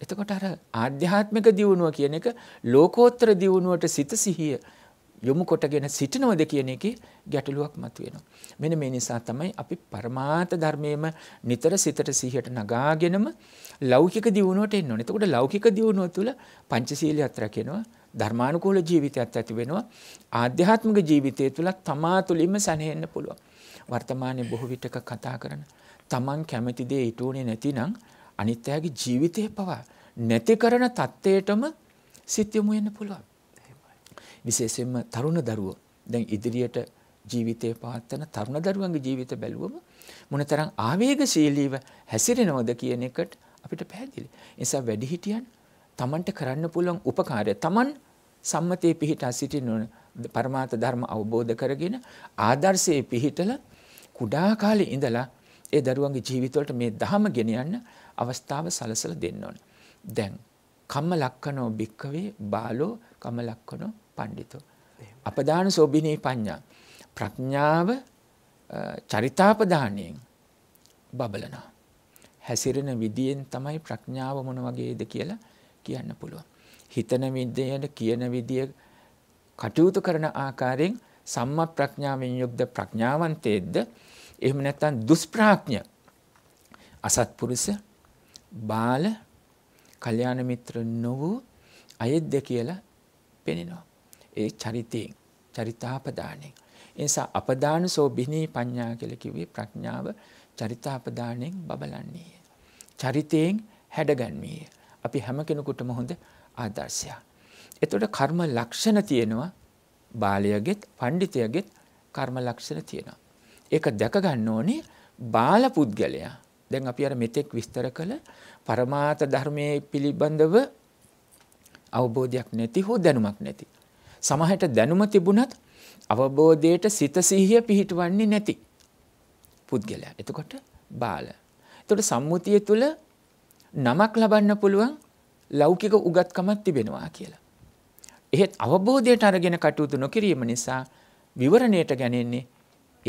එතකොට අර ආධ්‍යාත්මික දියුණුව කියන එක ලෝකෝත්තර දියුණුවට සිත සිහිය යොමු කොටගෙන සිටිනවද කියන එකේ ගැටලුවක් මතුවෙනවා. මෙන්න මේ නිසා තමයි අපි පරමාර්ථ ධර්මයේම නිතර සිතට සිහියට නගාගෙනම ලෞකික දියුණුවට එන්න ඕනේ. එතකොට ලෞකික දියුණුව තුළ පංචශීලියත් රැකෙනවා. ධර්මානුකූල ජීවිතයක් ඇති වෙනවා ආධ්‍යාත්මික ජීවිතය තුළ තමා තුළින්ම සැනහෙන්න පුළුවන් වර්තමානයේ බොහෝ විටක කතා කරන තමන් කැමති දේ ඉටුනේ නැතිනම් අනිත් අයගේ ජීවිතේ පවා නැති කරන தත්ත්වයටම සිත් යොමු වෙන්න පුළුවන් විශේෂයෙන්ම තරුණ දරුවෝ දැන් ඉදිරියට ජීවිතේ පවත්වන තරුණ දරුවන්ගේ ජීවිත බැලුවම මොනතරම් ආවේගශීලීව හැසිරෙනවද කියන එකට අපිට පැහැදිලි. ඒ නිසා වැඩිහිටියන් තමන්ට කරන්න පුළුවන් උපකාරය තමන් සම්මතයේ පිහිටා සිටින්න ඕන පරමාර්ථ ධර්ම අවබෝධ කරගෙන ආදර්ශයේ පිහිටලා කුඩා කාලේ ඉඳලා ඒ දරුවන්ගේ ජීවිතවලට මේ ධහම ගෙනියන්න අවස්ථාව සලසලා දෙන්න ඕන. දැන් කම්ම ලක්කනෝ භික්කවේ බාලෝ කම්ම ලක්කනෝ පඬිතෝ. අපදාන සෝබිනේ පඤ්ඤා. ප්‍රඥාව චරිතාපදානයෙන් බබලනවා. හැසිරෙන විදියෙන් තමයි ප්‍රඥාව මොන වගේද කියලා කියන්න පුළුවන්. හිතන විද්‍යට කියන විදිය කටයුතු කරන ආකාරයෙන් සම්මා ප්‍රඥාවෙන් යුක්ත ප්‍රඥාවන්තයෙක්ද එහෙම නැත්නම් දුෂ්ප්‍රඥ අසත්පුරුෂ බාල කල්යාණ මිත්‍ර නො වූ අයෙක්ද කියලා පෙනෙනවා. ඒ චරිතයෙන් චරිතාපදානෙන් එනිසා අපදාන සෝ බිනී පඤ්ඤා කියලා කිව්වේ ප්‍රඥාව චරිතාපදානෙන් බබලන්නේ. චරිතයෙන් හැඩගන්මීය. අපි හැම කෙනෙකුටම හොඳ ආදර්ශයක්. එතකොට කර්ම ලක්ෂණ තියෙනවා බාලයගෙත් පඬිතයගෙත් කර්ම ලක්ෂණ තියෙනවා. ඒක දැක ගන්න ඕනේ බාල පුද්ගලයා. දැන් අපි අර මෙතෙක් විස්තර කළ પરමාර්ථ ධර්මයේ පිළිබඳව අවබෝධයක් නැති හෝ දැනුමක් නැති. සමහරට දැනුම තිබුණත් අවබෝධයට සිත සිහිය පිහිටවන්නේ නැති පුද්ගලයා. එතකොට බාල. එතකොට සම්මුතිය තුළ නමක් ලබන්න පුළුවන් ලෞකික උගත්කමත් තිබෙනවා කියලා. එහෙත් අවබෝධයට අරගෙන කටයුතු නොකිරීම නිසා විවරණයට ගැනෙන්නේ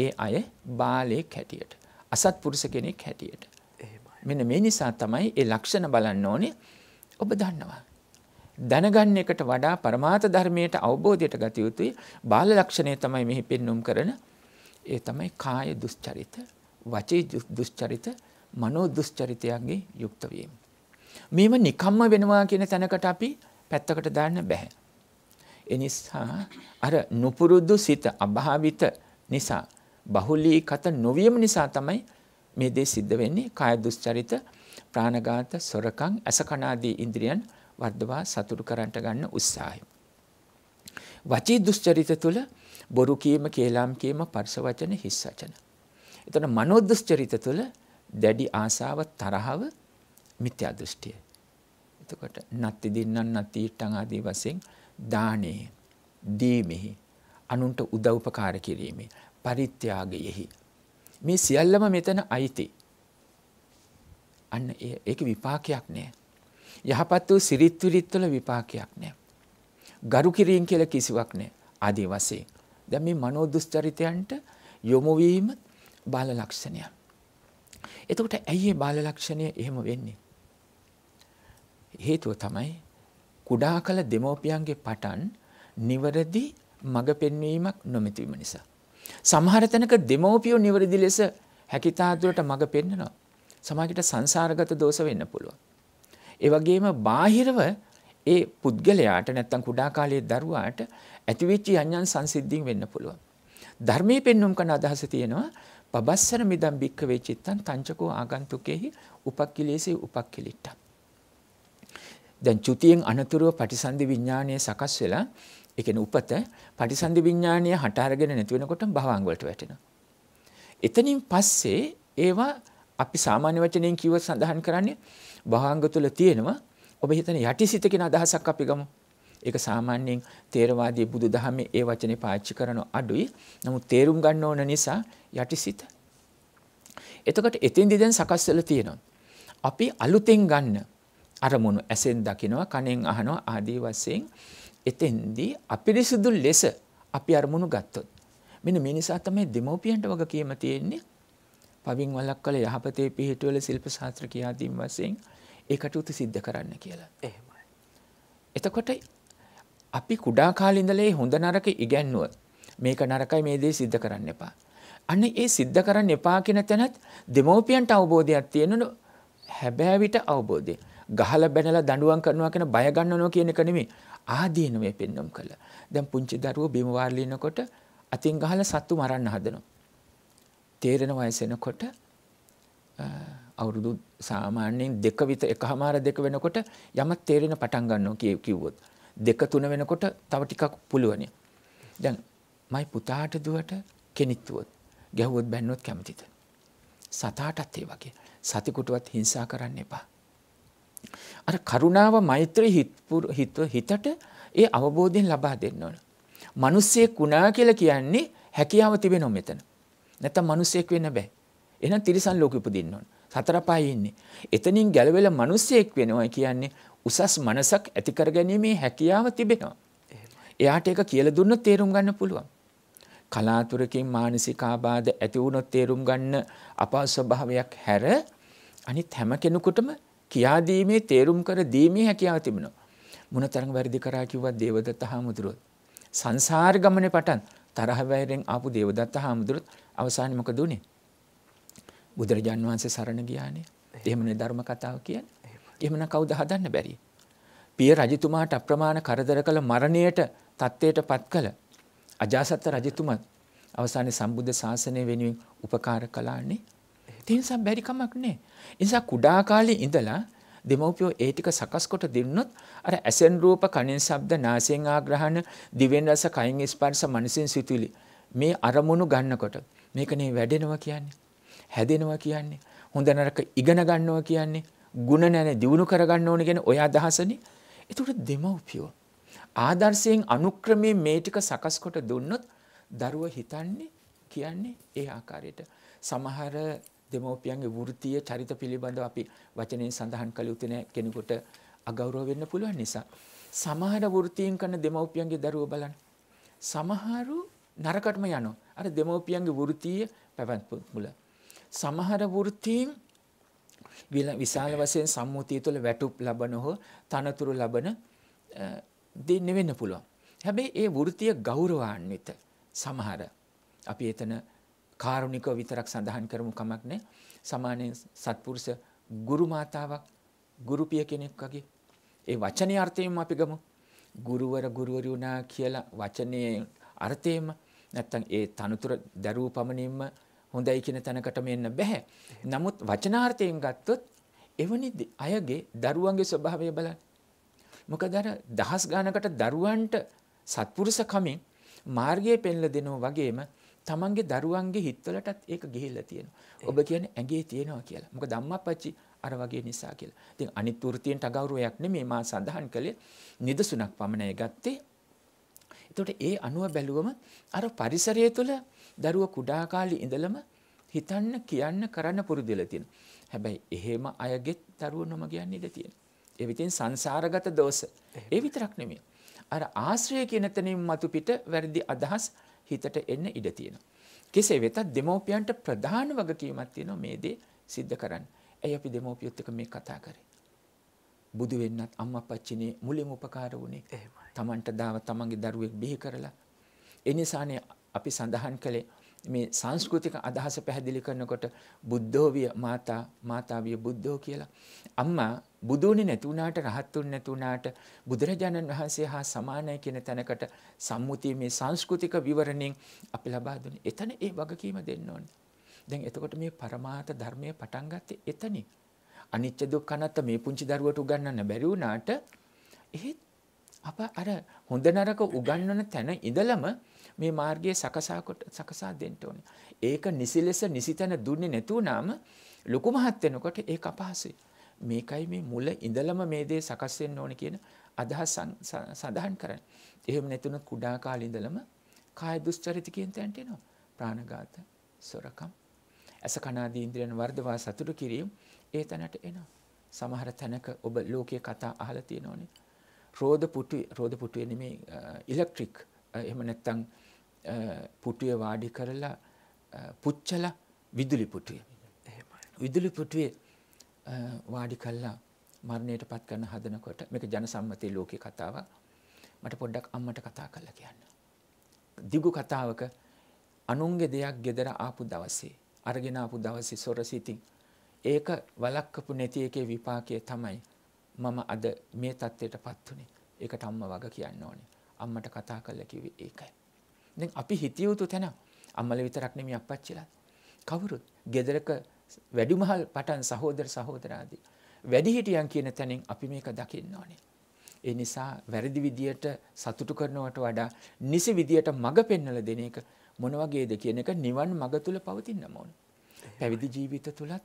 ඒ අය බාලයෙක් හැටියට. අසත්පුරුෂ කෙනෙක් හැටියට. මෙන්න මේ නිසා තමයි ඒ ලක්ෂණ බලන්න ඕනේ ඔබ දන්නවා. දැනගන්න එකට වඩා પરමාර්ථ ධර්මයට අවබෝධයට ගත යුතුයි. බාල ලක්ෂණය තමයි මෙහි පෙන්눔 කරන ඒ තමයි කාය දුස්චරිත, වචී දුස්චරිත, මනෝ දුස්චරිතයන්ගේ යුක්ත වීම. මේව නිකම්ම වෙනවා කියන තැනකට අපි පැත්තකට දාන්න බෑ. එනිසා අර නුපුරුදු සිත අභාවිත නිසා බහුලීකත නොවීම නිසා තමයි මේ දේ සිද්ධ වෙන්නේ කාය දුස්චරිත ප්‍රාණඝාත සොරකම් අසකනාදී ඉන්ද්‍රියන් වර්ධවා සතුටු කරන්ට ගන්න උත්සාහය. වචී දුස්චරිත තුළ බොරු කීම, කේලම් කීම, පරස වචන, හිස් වචන. එතන මනෝ දුස්චරිත තුළ දැඩි ආශාව තරහව මිත්‍යා දෘෂ්ටිය. එතකොට නත්ති දින්නම් නත්ති ඊට්ටං ආදී වශයෙන් දානේ දීමෙහි අනුන්ට උදව් උපකාර කිරීමේ පරිත්‍යාගයෙහි මේ සියල්ලම මෙතන අයිති. අන්න ඒක විපාකයක් නෑ. යහපත් වූ සිරිත් විරිත් වල විපාකයක් නෑ. ගරු කිරීම කියලා කිසිවක් නෑ. ආදී වශයෙන්. දැන් මේ මනෝ දුස්චරිතයන්ට යොමු වීම බාල ලක්ෂණයක්. එතකොට ඇයි මේ බාල ලක්ෂණය එහෙම වෙන්නේ? හේතුව තමයි කුඩා කල දෙමෝපියන්ගේ පටන් නිවරදි මඟ පෙන්වීමක් නොමැති වීම නිසා. සමහර තැනක දෙමෝපියෝ නිවරදි ලෙස හැකිතාතුලට මඟ පෙන්නනවා. සමාජයට සංසාරගත දෝෂ වෙන්න පුළුවන්. ඒ වගේම බාහිරව ඒ පුද්ගලයාට නැත්තම් කුඩා කාලයේ දරුවාට ඇතිවෙච්ච යන්යන් සංසිද්ධීන් වෙන්න පුළුවන්. ධර්මයේ පෙන්වුම් කරන අදහස තියෙනවා පබස්සර මිදම් භික්කවේ චිත්තන් තංචකෝ ආගන්තුකෙහි උපක්ඛිලේසේ උපක්ඛිලිට්ට. දැන් චුතියෙන් අනතුරුව පටිසන්ධි විඥානය සකස් වෙලා ඒ කියන්නේ උපත පටිසන්ධි විඥානය හට අරගෙන නැති වෙනකොට භවංග වලට වැටෙනවා. එතනින් පස්සේ ඒවා අපි සාමාන්‍ය වචනයෙන් කිව්ව සඳහන් කරන්නේ භවංග තුල තියෙනවා ඔබ හිතන යටිසිත කියන අදහසක් අපි ගමු. ඒක සාමාන්‍යයෙන් තේරවාදී බුදු දහමේ ඒ වචනේ පාවිච්චි කරන අඩුයි. නමුත් තේරුම් ගන්න ඕන නිසා යටිසිත. එතකොට එතෙන්දි දැන් සකස් වෙලා තියෙනවා. අපි අලුතෙන් ගන්න අරමුණු ඇසෙන් දකිනවා, කනෙන් අහනවා ආදී වශයෙන් එතෙන්දී අපිරිසුදු ලෙස අපි අරමුණු ගත්තොත් මෙන්න මේ නිසා තමයි දෙමෝපියන්ට වගකීම තියෙන්නේ පවින් වලක් කළ යහපතේ පිහිටුවල ශිල්ප ශාස්ත්‍ර කියාදීම් වශයෙන් ඒ කටයුතු සිද්ධ කරන්න කියලා. එහෙමයි. එතකොට අපි කුඩා කාලේ ඉඳලා හොඳ නරක ඉගැන්නුව මේක නරකයි මේ දේ සිද්ධ කරන්න එපා. අන්න ඒ සිද්ධ කරන්න එපා කියන තැනත් දෙමෝපියන්ට අවබෝධයක් තියෙනු හැබෑවිට අවබෝධය. ගහලා බැනලා දඬුවම් කරනවා කියන බය ගන්නනවා කියන එක නෙමෙයි. ආදීන මේ පෙන්නම් කළා. දැන් පුංචි දරුවෝ බිම වාර්ලිනකොට අතින් ගහලා සත්තු මරන්න හදනවා. තේරෙන වයස එනකොට අවුරුදු සාමාන්‍යයෙන් දෙක විතර එකමාර දෙක වෙනකොට යමක් තේරෙන පටන් ගන්නවා කිව්වොත්. දෙක තුන වෙනකොට තව ටිකක් පුළුවනි. දැන් මයි පුතාට දුවට කෙනෙක්තුවොත් ගැහුවොත් බැන්නොත් කැමතිද. සතාටත් ඒ වගේ සතිකුටුවත් හිංසා කරන්න එපා. අර කරුණාව මෛත්‍රී හිත්ව හිතට ඒ අවබෝධයෙන් ලබා දෙන්න ඕන. මිනිස්සෙක් වුණා කියලා කියන්නේ හැකියාව තිබෙනව මෙතන. නැත්තම් මිනිස්සෙක් වෙන්න බෑ. එහෙනම් තිරිසන් ලෝකෙ උපදින්න ඕන. සතර පහේ ඉන්නේ. එතනින් ගැලවෙලා මිනිස්සෙක් වෙනවා කියන්නේ උසස් මනසක් ඇති කරගැනීමේ හැකියාව තිබෙනවා. එයාට ඒක කියලා දුන්නොත් තේරුම් ගන්න පුළුවන්. කලාතුරකින් මානසික ආබාධ ඇති වුණොත් තේරුම් ගන්න අපහසු ස්වභාවයක් හැර අනිත් හැම කෙනෙකුටම කියා දීමේ තේරුම් කර දීමේ හැකියාව තිබෙනවා. මොනතරම් වැරදි කරා කිව්වත් දේවදත්ත හාමුදුරුවෝ සංසාර ගමනේ පටන් තරහ වැරෙන් ආපු දේවදත්ත හාමුදුරුවෝ අවසානයේ මොකද උනේ? බුදුරජාන් වහන්සේ සරණ ගියානේ. එහෙමනේ ධර්ම කතාව කියන්නේ. එහෙමනම් කවුද හදන්න බැරි? පිය රජතුමාට අප්‍රමාණ කරදර කළ මරණයට තත්ත්වයට පත් කළ අජාසත් රජතුමා අවසානයේ සම්බුද්ධ ශාසනය වෙනුවෙන් උපකාර කළානේ. ඒ නිසා බැරි කමක් නැහැ. ඒ නිසා කුඩා කාලේ ඉඳලා දෙමව්පියෝ ඒ ටික සකස් කොට දෙන්නොත් අර ඇසෙන් රූප කණෙන් ශබ්ද නාසයෙන් ආග්‍රහණ දිවෙන් රස කයින් ස්පර්ශ මනසෙන් සිතුවිලි මේ අරමුණු ගන්නකොට මේකනේ වැඩෙනවා කියන්නේ හැදෙනවා කියන්නේ හොඳ නරක ඉගෙන ගන්නවා කියන්නේ ಗುಣ නැන දියුණු කරගන්න ඕන ගැන ඔය අදහසනේ. ඒතකොට දෙමව්පියෝ ආදර්ශයෙන් අනුක්‍රමයෙන් මේ ටික සකස් කොට දුන්නොත් දරුව හිතන්නේ කියන්නේ ඒ ආකාරයට සමහර දෙමව්පියන්ගේ වෘත්තීය චරිත පිළිබඳව අපි වචනෙන් සඳහන් කළ යුතු නැහැ කෙනෙකුට අගෞරව වෙන්න පුළුවන් නිසා සමහර වෘත්තීන් කරන දෙමව්පියන්ගේ දරුවෝ බලන්න සමහරු නරකටම යනවා අර දෙමව්පියන්ගේ වෘත්තීය පැවැත්ම මුල සමහර වෘත්තීන් විශාල වශයෙන් සම්මුතිය තුළ වැටුප් ලබන හෝ තනතුරු ලබන දෙන්න වෙන්න පුළුවන්. හැබැයි ඒ වෘත්තිය ගෞරවාන්විත සමහර අපි එතන කාරුණිකව විතරක් සඳහන් කරමු කමක් නැහැ. සාමාන්‍යයෙන් සත්පුරුෂ ගුරු මාතාවක් ගුරුපිය කෙනෙක් වගේ ඒ වචනේ අර්ථයෙන්ම අපි ගමු. ගුරුවර ගුරුවරියුණා කියලා වචනේ අර්ථයෙන්ම නැත්තම් ඒ තනතුර දරූපමණින්ම හොඳයි කියන තැනකටම එන්න බෑ. නමුත් වචනාර්ථයෙන් ගත්තොත් එවැනි අයගේ දරුවන්ගේ ස්වභාවය බලන්න. මොකද අර දහස් ගානකට දරුවන්ට සත්පුරුෂ කමින් මාර්ගය පෙන්ලා දෙනවා වගේම තමන්ගේ දරුවන්ගේ හිත්වලටත් ඒක ගිහිල්ලා තියෙනවා. ඔබ කියන්නේ ඇඟේ තියෙනවා කියලා. මොකද අම්මාපච්චි අර වගේ නිසා කියලා. ඉතින් අනිත් වෘත්තියෙන් අගෞරවයක් නෙමෙයි මා සඳහන් කළේ නිදසුණක් පමණයි ගත්තේ. එතකොට ඒ අනුව බැලුවම අර පරිසරය තුළ දරුව කුඩා කාලේ ඉඳලම හිතන්න කියන්න කරන්න පුරුදු වෙලා තියෙනවා. හැබැයි එහෙම අයගෙත් දරුවෝ නොම කියන්නේ ඉඳ තියෙනවා. ඒ විදිහෙන් සංසාරගත දෝෂ. ඒ විතරක් නෙමෙයි. අර ආශ්‍රය කියන තැනින් මතුපිට වැරදි අදහස් හිතට එන්න ඉඩ තියෙනවා. කෙසේ වෙතත් දෙමෝපියන්ට ප්‍රධාන වගකීමක් තියෙනවා මේ දේ සිද්ධ කරන්න. ඇයි අපි දෙමෝපියොත් එක්ක මේ කතා කරේ? බුදු වෙන්නත් අම්මා පච්චිනේ මුලින්ම උපකාර වුණේ. තමන්ට දාව තමන්ගේ දරුවෙක් බිහි කරලා. ඒ නිසානේ අපි සඳහන් කළේ මේ සංස්කෘතික අදහස පැහැදිලි කරනකොට බුද්ධෝවිය මාතා මාතාවිය බුද්ධෝ කියලා. අම්මා බුදුනේ නැතුණාට රහත්තුන් නැතුණාට බුදුරජාණන් වහන්සේ හා සමානයි කියන තැනකට සම්මුතිය මේ සංස්කෘතික විවරණෙන් අපි ලබා දුන්නේ. එතන ඒ වගකීම දෙන්න ඕනේ. දැන් එතකොට මේ પરමාර්ථ ධර්මයේ පටන් ගත්තේ එතනින්. අනිච්ච දුක්ඛ අනාත්ම මේ පුංචි දරුවට උගන්වන්න බැරි වුණාට එහෙත් අප අර හොඳ නරක උගන්වන තැන ඉඳලම මේ මාර්ගයේ සකසා සකසා දෙන්න ඕනේ. ඒක නිසි ලෙස නිසිතන දුන්නේ නැතුව නම් ලොකු මහත් වෙනකොට ඒක අපහසුයි. මේකයි මේ මුල ඉඳලම මේ දේ සකස් වෙන්න ඕනේ කියන අදහස සඳහන් කරන්නේ. එහෙම නැතුන කුඩා කාලේ ඉඳලම කාය දුස්චරිත කියන තැනට එනවා. ප්‍රාණඝාත, සොරකම්, ඇස කනාදී ඉන්ද්‍රියන් වර්ධවා සතුට කිරීම ඒ තැනට එනවා. සමහර තැනක ඔබ ලෝකයේ කතා අහලා තියෙනෝනේ. රෝද පුටු රෝද පුටුවේ නෙමේ ඉලෙක්ට්‍රික් එහෙම නැත්නම් පුටුවේ වාඩි කරලා පුච්චලා විදුලි පුටුවේ. විදුලි පුටුවේ වාඩි කළා මරණයටපත් කරන හදනකොට මේක ජනසම්මතී ලෝකේ කතාවක්. මට පොඩ්ඩක් අම්මට කතා කරලා කියන්න. දිගු කතාවක අනුන්ගේ දෙයක් gedara ආපු දවසේ අරගෙන ආපු දවසේ සොරසිතින් ඒක වලක්කපු නැති එකේ විපාකය තමයි මම අද මේ தත්ත්වයටපත් උනේ. ඒකට අම්මා වග කියන්න ඕනේ. අම්මට කතා කරලා කිව්වේ ඒකයි. දැන් අපි හිතිය යුතු තැන අම්මල විතරක් නෙමෙයි අප්පච්චිලා. කවුරුත් ගෙදරක වැඩිමහල් පටන් සහෝදර සහෝදරාදී වැඩිහිටියන් කියන තැනින් අපි මේක දකින්න ඕනේ. ඒ නිසා වැරදි විදියට සතුටු කරනවට වඩා නිසි විදියට මඟ පෙන්වලා දෙන එක මොන වගේද කියන එක නිවන් මඟ තුල පවතින්නම ඕන. පැවිදි ජීවිත තුලත්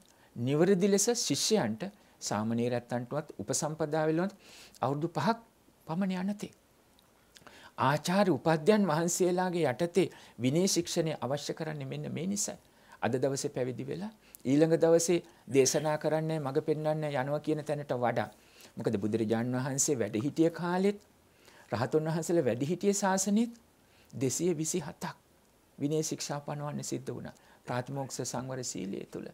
නිවැරදි ලෙස ශිෂ්‍යයන්ට සාමණේරයන්ටවත් උපසම්පදා වෙලොත් අවුරුදු 5ක් පමණ යනතේ ආචාර්ය උපාධ්‍යයන් වහන්සේලාගේ යටතේ විනය ශික්ෂණය අවශ්‍ය කරන්නේ මෙන්න මේ නිසයි. අද දවසේ පැවිදි වෙලා ඊළඟ දවසේ දේශනා කරන්න මඟ පෙන්වන්න යනවා කියන තැනට වඩා මොකද බුදුරජාන් වහන්සේ වැඩ හිටිය කාලෙත් රහතුන් වහන්සේලා වැඩ හිටිය ශාසනෙත් 227ක් විනය ශික්ෂා පනවන්න සිද්ධ වුණා. ප්‍රාතිමෝක්ෂ සංවර සීලය තුල.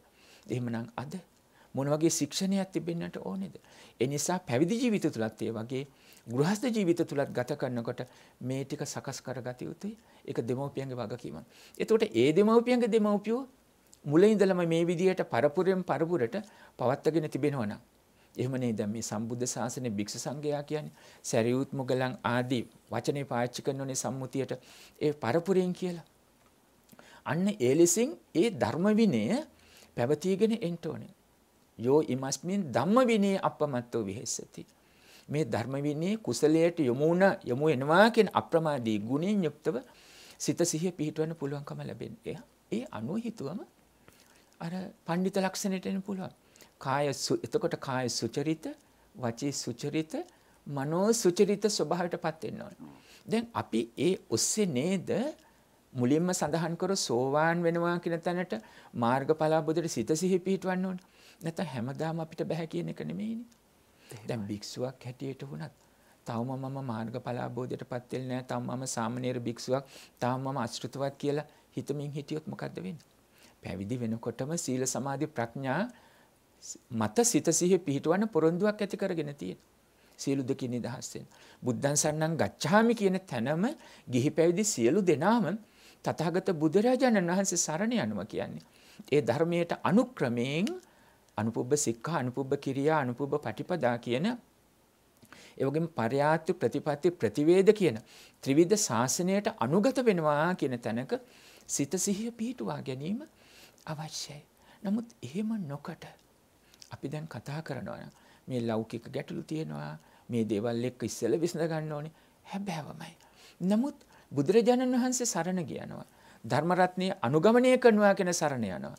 එහෙමනම් අද මොන වගේ ශික්ෂණයක් තිබෙන්නට ඕනේද? ඒ නිසා පැවිදි ජීවිත තුලත් ඒ වගේ ගෘහස්ත ජීවිත තුලත් ගත කරනකොට මේ ටික සකස් කරගත යුතුයි. ඒක දෙමව්පියන්ගේ වගකීමක්. එතකොට ඒ දෙමව්පියන්ගේ දෙමව්පියෝ මුලින් ඉඳලම මේ විදිහට පරපුරෙන් පරපුරට පවත්වාගෙන තිබෙනවා නම් එහෙම නේද මේ සම්බුද්ධ ශාසනයේ භික්ෂු සංඝයා කියන්නේ සැරියුත් මුගලන් ආදී වචනේ පාවිච්චි කරනෝනේ සම්මුතියට ඒ පරපුරෙන් කියලා. අන්න ඒ ලෙසින් ඒ ධර්ම විනය පැවතීගෙන එන්න ඕනේ. යෝ ඉමස්මින් ධම්ම විනය අපමත්තෝ විහෙස්සති. මේ ධර්ම විනී කුසලයට යොමු වුණ යොමු වෙනවා කියන අප්‍රමාදී ගුණයෙන් යුක්තව සිත සිහිය පිහිටවන්න පුළුවන්කම ලැබෙන්නේ. ඒ අනුව හිතුවම අර පඬිත ලක්ෂණයට එන්න පුළුවන්. කාය එතකොට කාය සුචරිත, වචී සුචරිත, මනෝ සුචරිත ස්වභාවයටපත් වෙනවා. දැන් අපි ඒ ඔස්සේ නේද මුලින්ම සඳහන් කර සෝවාන් වෙනවා කියන තැනට මාර්ගඵල අවබෝධයට සිත සිහි පිහිටවන්න ඕන. නැත්නම් හැමදාම අපිට බෑ කියන එක නෙමෙයිනේ. දැන් භික්ෂුවක් හැටියට වුණත් තවම මම මාර්ගඵලාභෝධයට පත් වෙන්නේ නැහැ. තවම මම සාමනීර භික්ෂුවක්. තවම මම අශෘතවත් කියලා හිතමින් හිටියොත් මොකද වෙන්නේ? පැවිදි වෙනකොටම සීල සමාධි ප්‍රඥා මත සිත සිහි පිහිටවන පොරොන්දුවක් ඇති කරගෙන තියෙනවා. සියලු දෙකින් නිදහස් වෙන. බුද්ධං සරණං ගච්ඡාමි කියන තැනම ගිහි පැවිදි සියලු දෙනාම තථාගත බුදුරජාණන් වහන්සේ සරණ යනවා කියන්නේ. ඒ ධර්මයට අනුක්‍රමයෙන් අනුපුබ්බ සික්ඛා අනුපුබ්බ කිරියා අනුපුබ්බ පටිපදා කියන එවගේම පරයාත්තු ප්‍රතිපatti ප්‍රතිවේද කියන ත්‍රිවිධ ශාසනයට අනුගත වෙනවා කියන තැනක සිත සිහිය පිහිටුවා ගැනීම අවශ්‍යයි. නමුත් එහෙම නොකට අපි දැන් කතා කරනවා මේ ලෞකික ගැටලු තියෙනවා මේ දේවල් එක්ක ඉස්සෙල්ල විසඳ ගන්න ඕනේ හැබෑවමයි. නමුත් බුදුරජාණන් වහන්සේ සරණ ගියනවා. ධර්ම රත්නේ අනුගමනය කරනවා කියන සරණ යනවා.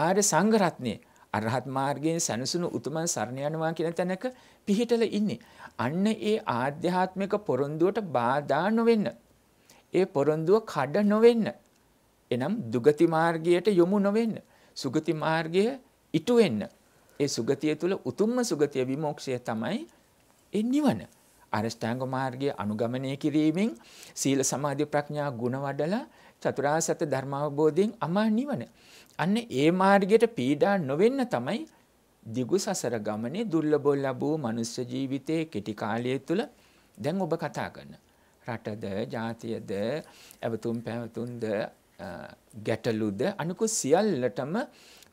ආර්ය සංඝ රත්නේ අරහත් මාර්ගයෙන් සැනසුණු උතුමන් සරණ යනවා කියන තැනක පිහිටලා ඉන්නේ. අන්න ඒ ආධ්‍යාත්මික පොරොන්දුවට බාධා නොවෙන්න. ඒ පොරොන්දුව කඩ නොවෙන්න. එනම් දුගති මාර්ගයට යොමු නොවෙන්න. සුගති මාර්ගය ඉටු වෙන්න. ඒ සුගතිය තුල උතුම්ම සුගතිය විමෝක්ෂය තමයි ඒ නිවන. අරෂ්ටාංග මාර්ගය අනුගමනය කිරීමෙන් සීල සමාධි ප්‍රඥා ගුණ වඩලා චතුරාර්ය සත්‍ය ධර්මාවබෝධයෙන් අමා නිවන. අන්න ඒ මාර්ගයට පීඩා නොවෙන්න තමයි දිගු සසර ගමනේ දුර්ලභව ලැබූ මනුෂ්‍ය ජීවිතයේ කෙටි කාලය තුල දැන් ඔබ කතා කරන රටද ජාතියද ඇවතුම් පැවතුම්ද ගැටලුද අනිකු සියල්ලටම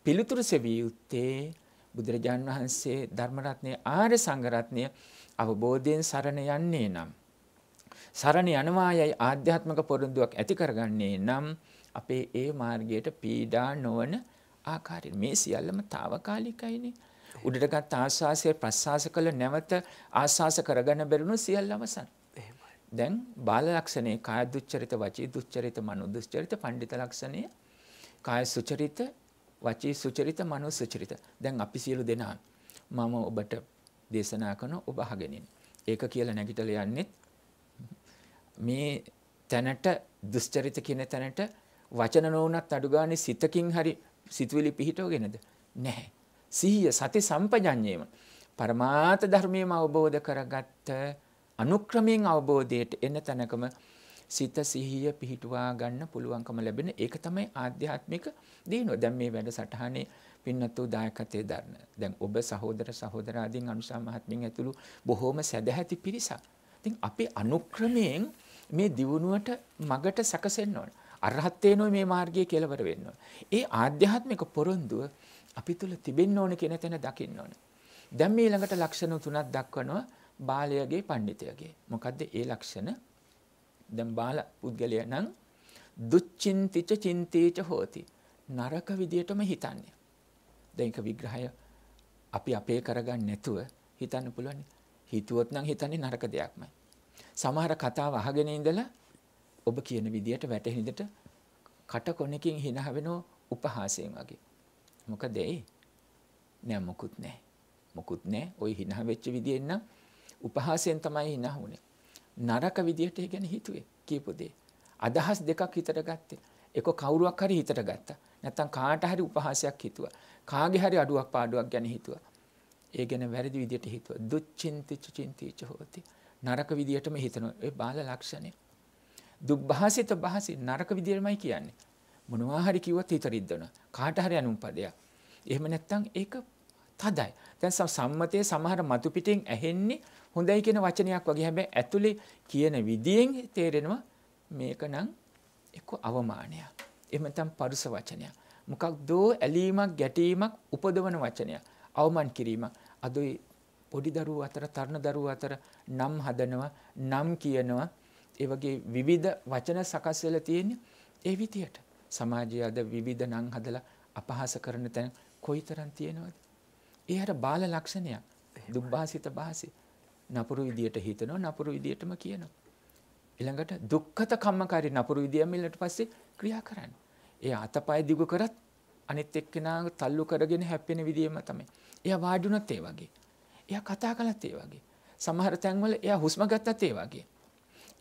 පිළිතුරු සෙවිය යුත්තේ බුදුරජාන් වහන්සේ ධර්ම රත්නයේ ආර්ය සංඝ රත්නය අවබෝධයෙන් සරණ යන්නේ නම් සරණ යනවායයි ආධ්‍යාත්මික පොරොන්දුවක් ඇති කරගන්නේ නම් අපේ ඒ මාර්ගයට පීඩා නොවන ආකාරයෙන් මේ සියල්ලම తాවකාලිකයිනේ. උඩට ගත් ආස්වාසය ප්‍රසආස කළ නැවත ආස්වාස කරගන්න බැරිුණු සියල්ල අවසන්. දැන් බාල ලක්ෂණේ කාය දුච්චරිත වචී දුච්චරිත මනෝ දුච්චරිත පඬිත ලක්ෂණය කාය සුචරිත වචී සුචරිත මනෝ සුචරිත. දැන් අපි සියලු දෙනා මම ඔබට දේශනා කරන ඔබ අහගෙන ඒක කියලා නැගිටලා යන්නේ මේ තැනට දුස්චරිත කියන තැනට වචන නොවුනත් අඩු ගානේ සිතකින් හරි සිතුවිලි පිහිටවගෙනද නැහැ. සිහිය සති සම්පජඤ්ඤේම පරමාර්ථ ධර්මයේම අවබෝධ කරගත්ත අනුක්‍රමයෙන් අවබෝධයට එන තැනකම සිත සිහිය පිහිටුවා ගන්න පුළුවන්කම ලැබෙන ඒක තමයි ආධ්‍යාත්මික දිනුව. දැන් මේ වැඩසටහනේ පින්නතු දායකත්වයේ දරන. දැන් ඔබ සහෝදර සහෝදරාදීන් අනුසම් මහත්මින් ඇතුළු බොහෝම සැදැහැති පිරිසක්. ඉතින් අපි අනුක්‍රමයෙන් මේ දියුණුවට මගට සැකසෙන්න ඕන. අරහත් වෙනෝ මේ මාර්ගයේ කෙලවර වෙන්න ඕන. ඒ ආධ්‍යාත්මික පොරොන්දුව අපි තුල තිබෙන්න ඕන කියන තැන දකින්න ඕන. දැන් මේ ළඟට ලක්ෂණ තුනක් දක්වනවා බාලයගේ පඬිතයගේ. මොකද්ද ඒ ලක්ෂණ? දැන් බාල පුද්ගලයා නම් දුච්චින්තිච චින්තේච හෝති. නරක විදියටම හිතන්නේ. දැන් ඒක විග්‍රහය අපි අපේ කරගන්න නැතුව හිතන්න පුළුවන්. හිතුවොත් නම් හිතන්නේ නරක දෙයක්මයි. සමහර කතාව අහගෙන ඉඳලා ඔබ කියන විදියට වැටෙන විදියට කටකොණකින් hina වෙනෝ උපහාසයෙන් වගේ. මොකද ඒ? නෑ මොකුත් නෑ. මොකුත් නෑ. ওই hina වෙච්ච විදියෙන් නම් උපහාසයෙන් තමයි hina වුනේ. නරක විදියට ඒ ගැන හිතුවේ කියපු දේ. අදහස් දෙකක් හිතට ගත්තේ. එක කවුරුවක් හරි හිතට ගත්තා. නැත්තම් කාට හරි උපහාසයක් හිතුවා. කාගේ හරි අඩුවක් පාඩුවක් ගැන හිතුවා. ඒ ගැන වැරදි විදියට හිතුවා. දුච්චින්තිච චින්තිච හෝති. නරක විදියටම හිතනවා. ඒ බාල ලක්ෂණය. දුබ්බහසිත බහසි නරක විදියටමයි කියන්නේ. මොනවා හරි කිව්වත් හිත රිද්දන. කාට හරි අනුපදයක්. එහෙම නැත්නම් ඒක තදයි. දැන් සම්මතයේ සමහර මතු පිටින් ඇහෙන්නේ හොඳයි කියන වචනයක් වගේ හැබැයි ඇතුලේ කියන විදියෙන් තේරෙනවා මේක නම් එක්ක අවමානයක්. එහෙම නැත්නම් පරුස වචනයක්. මොකක්දෝ ඇලීමක් ගැටීමක් උපදවන වචනයක්. අවමන් කිරීමක්. අද පොඩි දරුවෝ අතර තරුණ දරුවෝ අතර නම් හදනවා නම් කියනවා ඒවගේ විවිධ වචන සකස් වෙලා තියෙන්නේ ඒ විදියට. සමාජය අද විවිධ නම් හදලා අපහාස කරන තැන් කොයිතරම් තියෙනවද? ඒ අර බාල ලක්ෂණයක්. දුබ්බාසිත භාසි. නපුරු විදියට හිතනවා නපුරු විදියටම කියනවා. ඊළඟට දුක්ඛත කම්මකාරී නපුරු විදියම ඊළඟට පස්සේ ක්‍රියා කරන්නේ. ඒ අතපය දිගු කරත් අනිත් එක්කෙනා තල්ලු කරගෙන හැප්පෙන විදියම තමයි. එයා වාඩි වුණත් ඒ වගේ. එයා කතා කළත් ඒ වගේ. සමහර තැන්වල එයා හුස්ම ගත්තත් ඒ වගේ.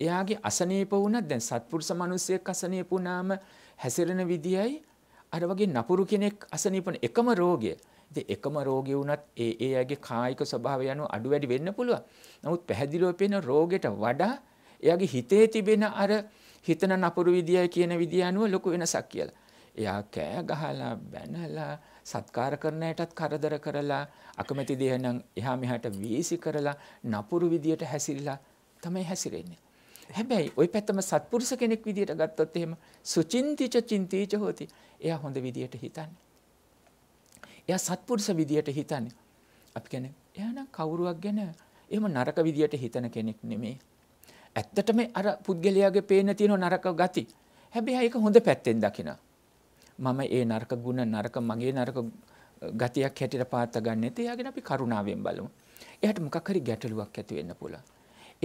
එයාගේ අසනීප වුණත් දැන් සත්පුරුෂ මිනිසෙක් අසනීප වුණාම හැසිරෙන විදියයි අර වගේ නපුරු කෙනෙක් අසනීපන එකම රෝගය. ඉතින් එකම රෝගය වුණත් ඒ ඒ අයගේ කායික ස්වභාවය අනුව අඩු වැඩි වෙන්න පුළුවන්. නමුත් පැහැදිලිව පේන රෝගයට වඩා එයාගේ හිතේ තිබෙන අර හිතන නපුරු විදියයි කියන විදිය අනුව ලොකු වෙනසක් කියලා. එයා කෑ ගහලා බැනලා සත්කාර කරන අයටත් කරදර කරලා අකමැති දේ නම් එහා මෙහාට වීසි කරලා නපුරු විදියට හැසිරලා තමයි හැසිරෙන්නේ. හැබැයි ওই පැත්තම සත්පුරුෂ කෙනෙක් විදියට ගත්තොත් එහෙම සුචින්තිච චින්තීච හොති. එයා හොඳ විදියට හිතන්නේ. එයා සත්පුරුෂ විදියට හිතන්නේ. අපි කියන්නේ එයා නම් කවුරුවක් ගැන එහෙම නරක විදියට හිතන කෙනෙක් නෙමෙයි. ඇත්තටම අර පුද්ගලයාගේ පේන තියෙන නරක ගති. හැබැයි ඒක හොඳ පැත්තෙන් දකිනවා. මම ඒ නරක ගුණ නරක මගේ නරක ගතියක් හැටියට පාත්ත ගන්නෙත් එයාගෙන අපි කරුණාවෙන් බලමු. එයාට මොකක් හරි ගැටලුවක් ඇති වෙන්න පුළුවන්.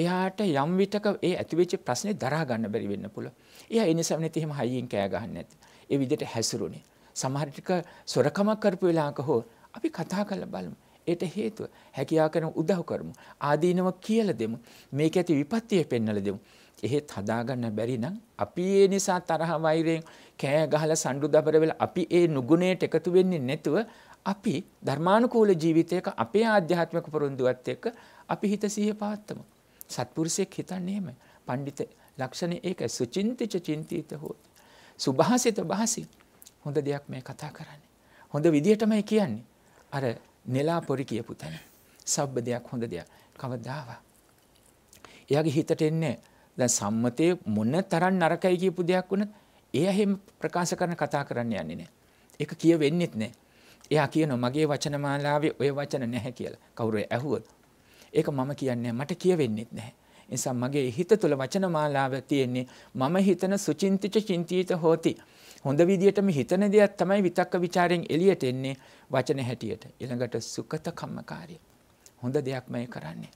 එයාට යම් විටක ඒ ඇතිවෙච්ච ප්‍රශ්නේ දරා ගන්න බැරි වෙන්න පුළුවන්. එයා ඒ නිසා නැති එහෙම හයියෙන් කෑ ගහන්නේ නැති. ඒ විදිහට හැසිරුනේ. සමහර ටික සොරකම කරපු වෙලාවක හෝ අපි කතා කරලා බලමු. ඒට හේතුව හැකියාව කරන උදව් කරමු. ආදීනව කියලා දෙමු. මේක ඇති විපත්තිය පෙන්වලා දෙමු. එහෙත් හදාගන්න බැරි නම් අපි ඒ නිසා තරහ වෛරයෙන් කෑ ගහලා සණ්ඩු දබර වෙලා අපි ඒ නුගුණයට එකතු වෙන්නේ නැතුව අපි ධර්මානුකූල ජීවිතයක අපේ ආධ්‍යාත්මික පොරොන්දුවත් එක්ක අපි හිත සිහිය පවත්වමු. සත්පුරුෂයෙක් හිතන්නේ එහෙම. පඬිත ලක්ෂණේ ඒකයි සුචින්තිච චින්තිත හොති. සුභාසිත භාසි. හොඳ දෙයක් මේ කතා කරන්නේ. හොඳ විදියටමයි කියන්නේ. අර නෙලා පොරි කියපු තැන. සබ්බ දෙයක් හොඳ දෙයක්. කවදාවා. එයාගේ හිතට එන්නේ දැන් සම්මතයේ මොන තරම් නරකයි කියපු දෙයක් වුණත් එයා හැම ප්‍රකාශ කරන කතා කරන්න යන්නේ නැහැ. ඒක කියවෙන්නෙත් නැහැ. එයා කියනවා මගේ වචන මාලාවේ ওই වචන නැහැ කියලා. කවුරු ඇහුවොත් ඒක මම කියන්නේ මට කියවෙන්නෙත් නැහැ. නිසා මගේ හිත තුළ වචන මාලාව තියෙන්නේ මම හිතන සුචින්තිච චින්තිත හෝති. හොඳ විදියටම හිතන දෙයක් තමයි විතක්ක ਵਿਚාරෙන් එළියට එන්නේ වචන හැටියට. ඊළඟට සුකත කම්මකාරී. හොඳ දෙයක්මයි කරන්නේ.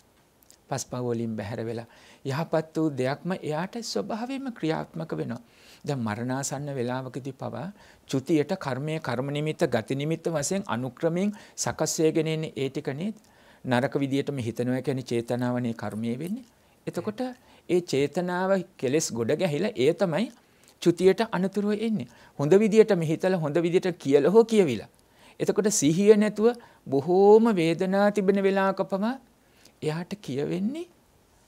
පස්පව වලින් බැහැර වෙලා යහපත් වූ දෙයක්ම එයාට ස්වභාවයෙන්ම ක්‍රියාත්මක වෙනවා. දැන් මරණාසන්න වේලාවකදී පවා චුතියට කර්මයේ කර්ම නිමිත්ත ගති නිමිත්ත වශයෙන් අනුක්‍රමයෙන් සකස් වෙගෙන ඉන්නේ ඒ ටික නේද? නරක විදියටම හිතනවා කියන්නේ චේතනාවනේ කර්මයේ වෙන්නේ. එතකොට ඒ චේතනාව කෙලෙස් ගොඩ ගැහිලා ඒ තමයි චුතියට අනතුරුව එන්නේ. හොඳ විදියටම හිතලා හොඳ විදියට කියලා හෝ කියවිලා. එතකොට සිහිය නැතුව බොහෝම වේදනා තිබෙන වෙලාවක පවා එයාට කියවෙන්නේ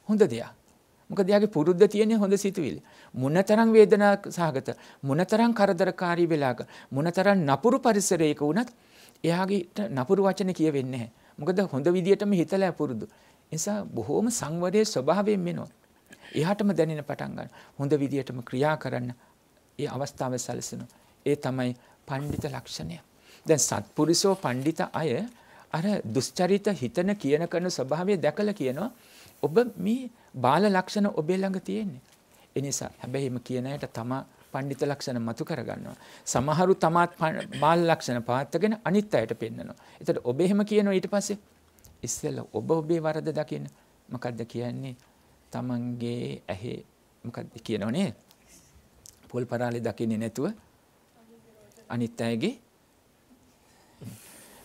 හොඳ දෙයක්. මොකද එයාගේ පුරුද්ද තියෙන්නේ හොඳ සිතුවිලි. මොනතරම් වේදනා සහගත, මොනතරම් කරදරකාරී වෙලාවක, මොනතරම් නපුරු පරිසරයක වුණත් එයාගේට නපුරු වචන කියවෙන්නේ නැහැ. මොකද හොඳ විදියටම හිතලා පුරුදු. නිසා බොහෝම සංවරයේ ස්වභාවයෙන් වෙනවා. එහාටම දැනෙන පටන් ගන්න. හොඳ විදියටම ක්‍රියා කරන්න ඒ අවස්ථාව සැලසෙනවා. ඒ තමයි පඬිත ලක්ෂණය. දැන් සත්පුරුෂෝ පඬිත අය අර දුස්චරිත හිතන කියන කරන ස්වභාවය දැකලා කියනවා ඔබ මේ බාල ලක්ෂණ ඔබේ ළඟ තියෙන්නේ. එනිසා හැබැයිම කියන අයට තමා පඬිත ලක්ෂණ මතු කරගන්නවා. සමහරු තමාත් මාල් ලක්ෂණ පාත්තගෙන අනිත් අයට පෙන්නනවා. එතකොට ඔබ එහෙම කියනවා ඊට පස්සේ ඉස්සෙල්ලා ඔබ ඔබේ වරද දකින්න. මොකද්ද කියන්නේ? Tamange ඇහි මොකද්ද කියනෝ නේද? පොල් පරාලේ දකින්නේ නැතුව අනිත් අයගේ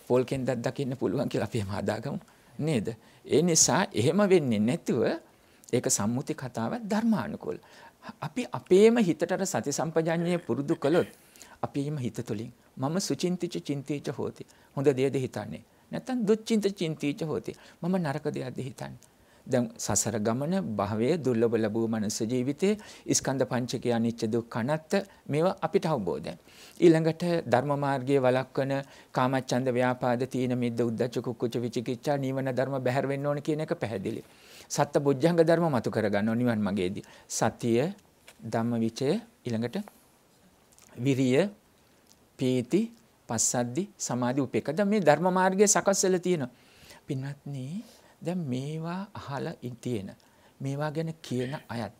පොල් කෙන්දක් දකින්න පුළුවන් කියලා අපි එහෙම හදාගමු නේද? ඒ නිසා එහෙම වෙන්නේ නැතුව ඒක සම්මුති කතාවක් ධර්මානුකූල. අපි අපේම හිතට සති සම්පජඤ්ඤය පුරුදු කළොත් අපේම හිත තුළින් මම සුචින්තිච චින්තීච හෝති. හොඳ දේද හිතන්නේ. නැත්තම් දුච්චින්ත චින්තීච හෝති. මම නරක දේක්ද හිතන්නේ. දැන් සසර ගමන භවයේ දුර්ලභ ලැබූ මනස ජීවිතයේ ස්කන්ධ පංචකය අනිච්ච දුක්ඛ අනත්ත මේවා අපිට අවබෝධයි. ඊළඟට ධර්ම මාර්ගයේ වළක්වන කාමච්ඡන්ද ව්‍යාපාද තීන මිද්ද උද්ධච්ච කුක්කුච්ච විචිකිච්ඡා නීවන ධර්ම බැහැර වෙන්න ඕන කියන එක පැහැදිලි. සත්ත බොජ්ජංග ධර්ම මතු කරගන්න නිවන් මගේදී. සතිය, ධම්මවිචය, ඊළඟට විරිය, පීති, පස්සද්දි, සමාධි, උපේක්ඛ. දැන් මේ ධර්ම මාර්ගයේ සකස් වෙලා තියෙනවා. පින්වත්නි, දැන් මේවා අහලා ඉතින මේවා ගැන කියන අයත්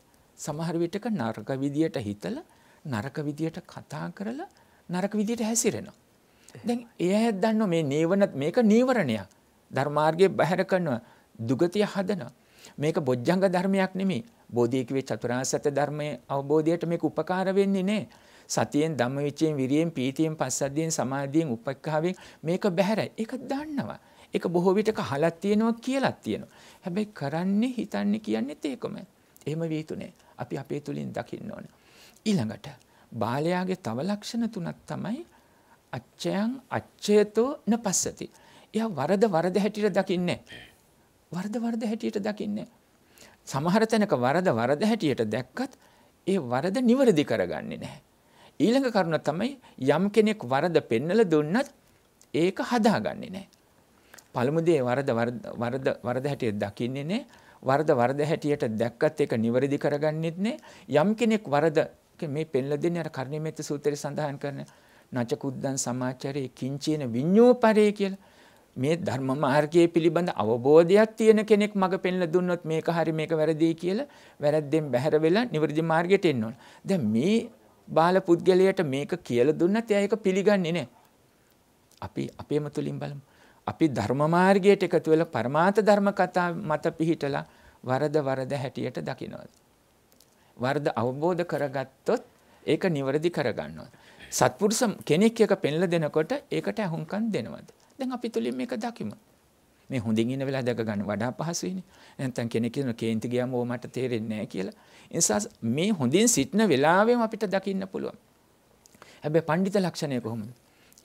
සමහර විටක නරක විදියට හිතලා නරක විදියට කතා කරලා නරක විදියට හැසිරෙනවා. දැන් ඒ අය දන්නවා මේ නීවරණ මේක නීවරණයක්. ධර්මාර්ගයේ බැහැර කරනවා. දුගතිය හදනවා. මේක බොජ්ජංග ධර්මයක් නෙමෙයි. බෝධිය කිව්වේ චතුරාර්ය සත්‍ය ධර්මයේ අවබෝධයට මේක උපකාර වෙන්නේ නැහැ. සතියෙන් ධම්මවිචයෙන් විරියෙන් පීතියෙන් පස්සද්ධියෙන් සමාධියෙන් උපක්ඛාවෙන් මේක බැහැරයි. ඒක දන්නවා. ඒක බොහෝ විටක හලක් තියෙනවා කියලාක් තියෙනවා. හැබැයි කරන්නේ හිතන්නේ කියන්නේත් ඒකමයි. එහෙම විය යුතුනේ. අපි අපේ තුලින් දකින්න ඕන. ඊළඟට බාලයාගේ තව ලක්ෂණ තුනක් තමයි අච්චයන් අච්චයතෝ නපස්සති. එයා වරද වරද හැටියට දකින්නේ නැහැ. වරද වරද හැටියට දකින්නේ සමහර තැනක වරද වරද හැටියට දැක්කත් ඒ වරද නිවැරදි කරගන්නේ නැහැ. ඊළඟ කරුණ තමයි යම් කෙනෙක් වරද පෙන්නලා දුන්නත් ඒක හදාගන්නේ නැහැ. පළමු දේ වරද වරද වරද හැටියට දකින්නේ නැහැ. වරද වරද හැටියට දැක්කත් ඒක නිවැරදි කරගන්නෙත් නැහැ. යම් කෙනෙක් වරද මේ පෙන්ලා දෙන්නේ අර කර්ණීමේත් සූත්‍රයේ සඳහන් කරන නචකුද්දන් සමාචරේ කිංචේන විඤ්ඤෝපරේ කියලා මේ ධර්ම මාර්ගයේ පිළිබඳ අවබෝධයක් තියෙන කෙනෙක් මඟ පෙන්ලා දුන්නොත් මේක හරි මේක වැරදි කියලා වැරද්දෙන් බැහැර වෙලා නිවර්දි මාර්ගයට එන්න ඕන. දැන් මේ බාල පුද්ගලයාට මේක කියලා දුන්නත් එයා ඒක පිළිගන්නේ නැහැ. අපි අපේම තුලින් බලමු. අපි ධර්ම මාර්ගයට එකතු වෙලා පරමාර්ථ ධර්ම කතා මත පිහිටලා වරද වරද හැටියට දකිනවා. වරද අවබෝධ කරගත්තොත් ඒක නිවැරදි කරගන්නවා. සත්පුරුෂ කෙනෙක් එක පෙන්ලා දෙනකොට ඒකට අහුම්කම් දෙනවද? දැන් අපි තුලින් මේක දකිමු. මේ හොඳින් ඉන්න වෙලාව දැක ගන්න වඩා පහසුයිනේ. නැත්නම් කෙනෙක් කියන කේන්ති ගියාම ඕ මට තේරෙන්නේ නැහැ කියලා. ඒ නිසා මේ හොඳින් සිටන වෙලාවෙම අපිට දකින්න පුළුවන්. හැබැයි පඬිත ලක්ෂණය කොහොමද?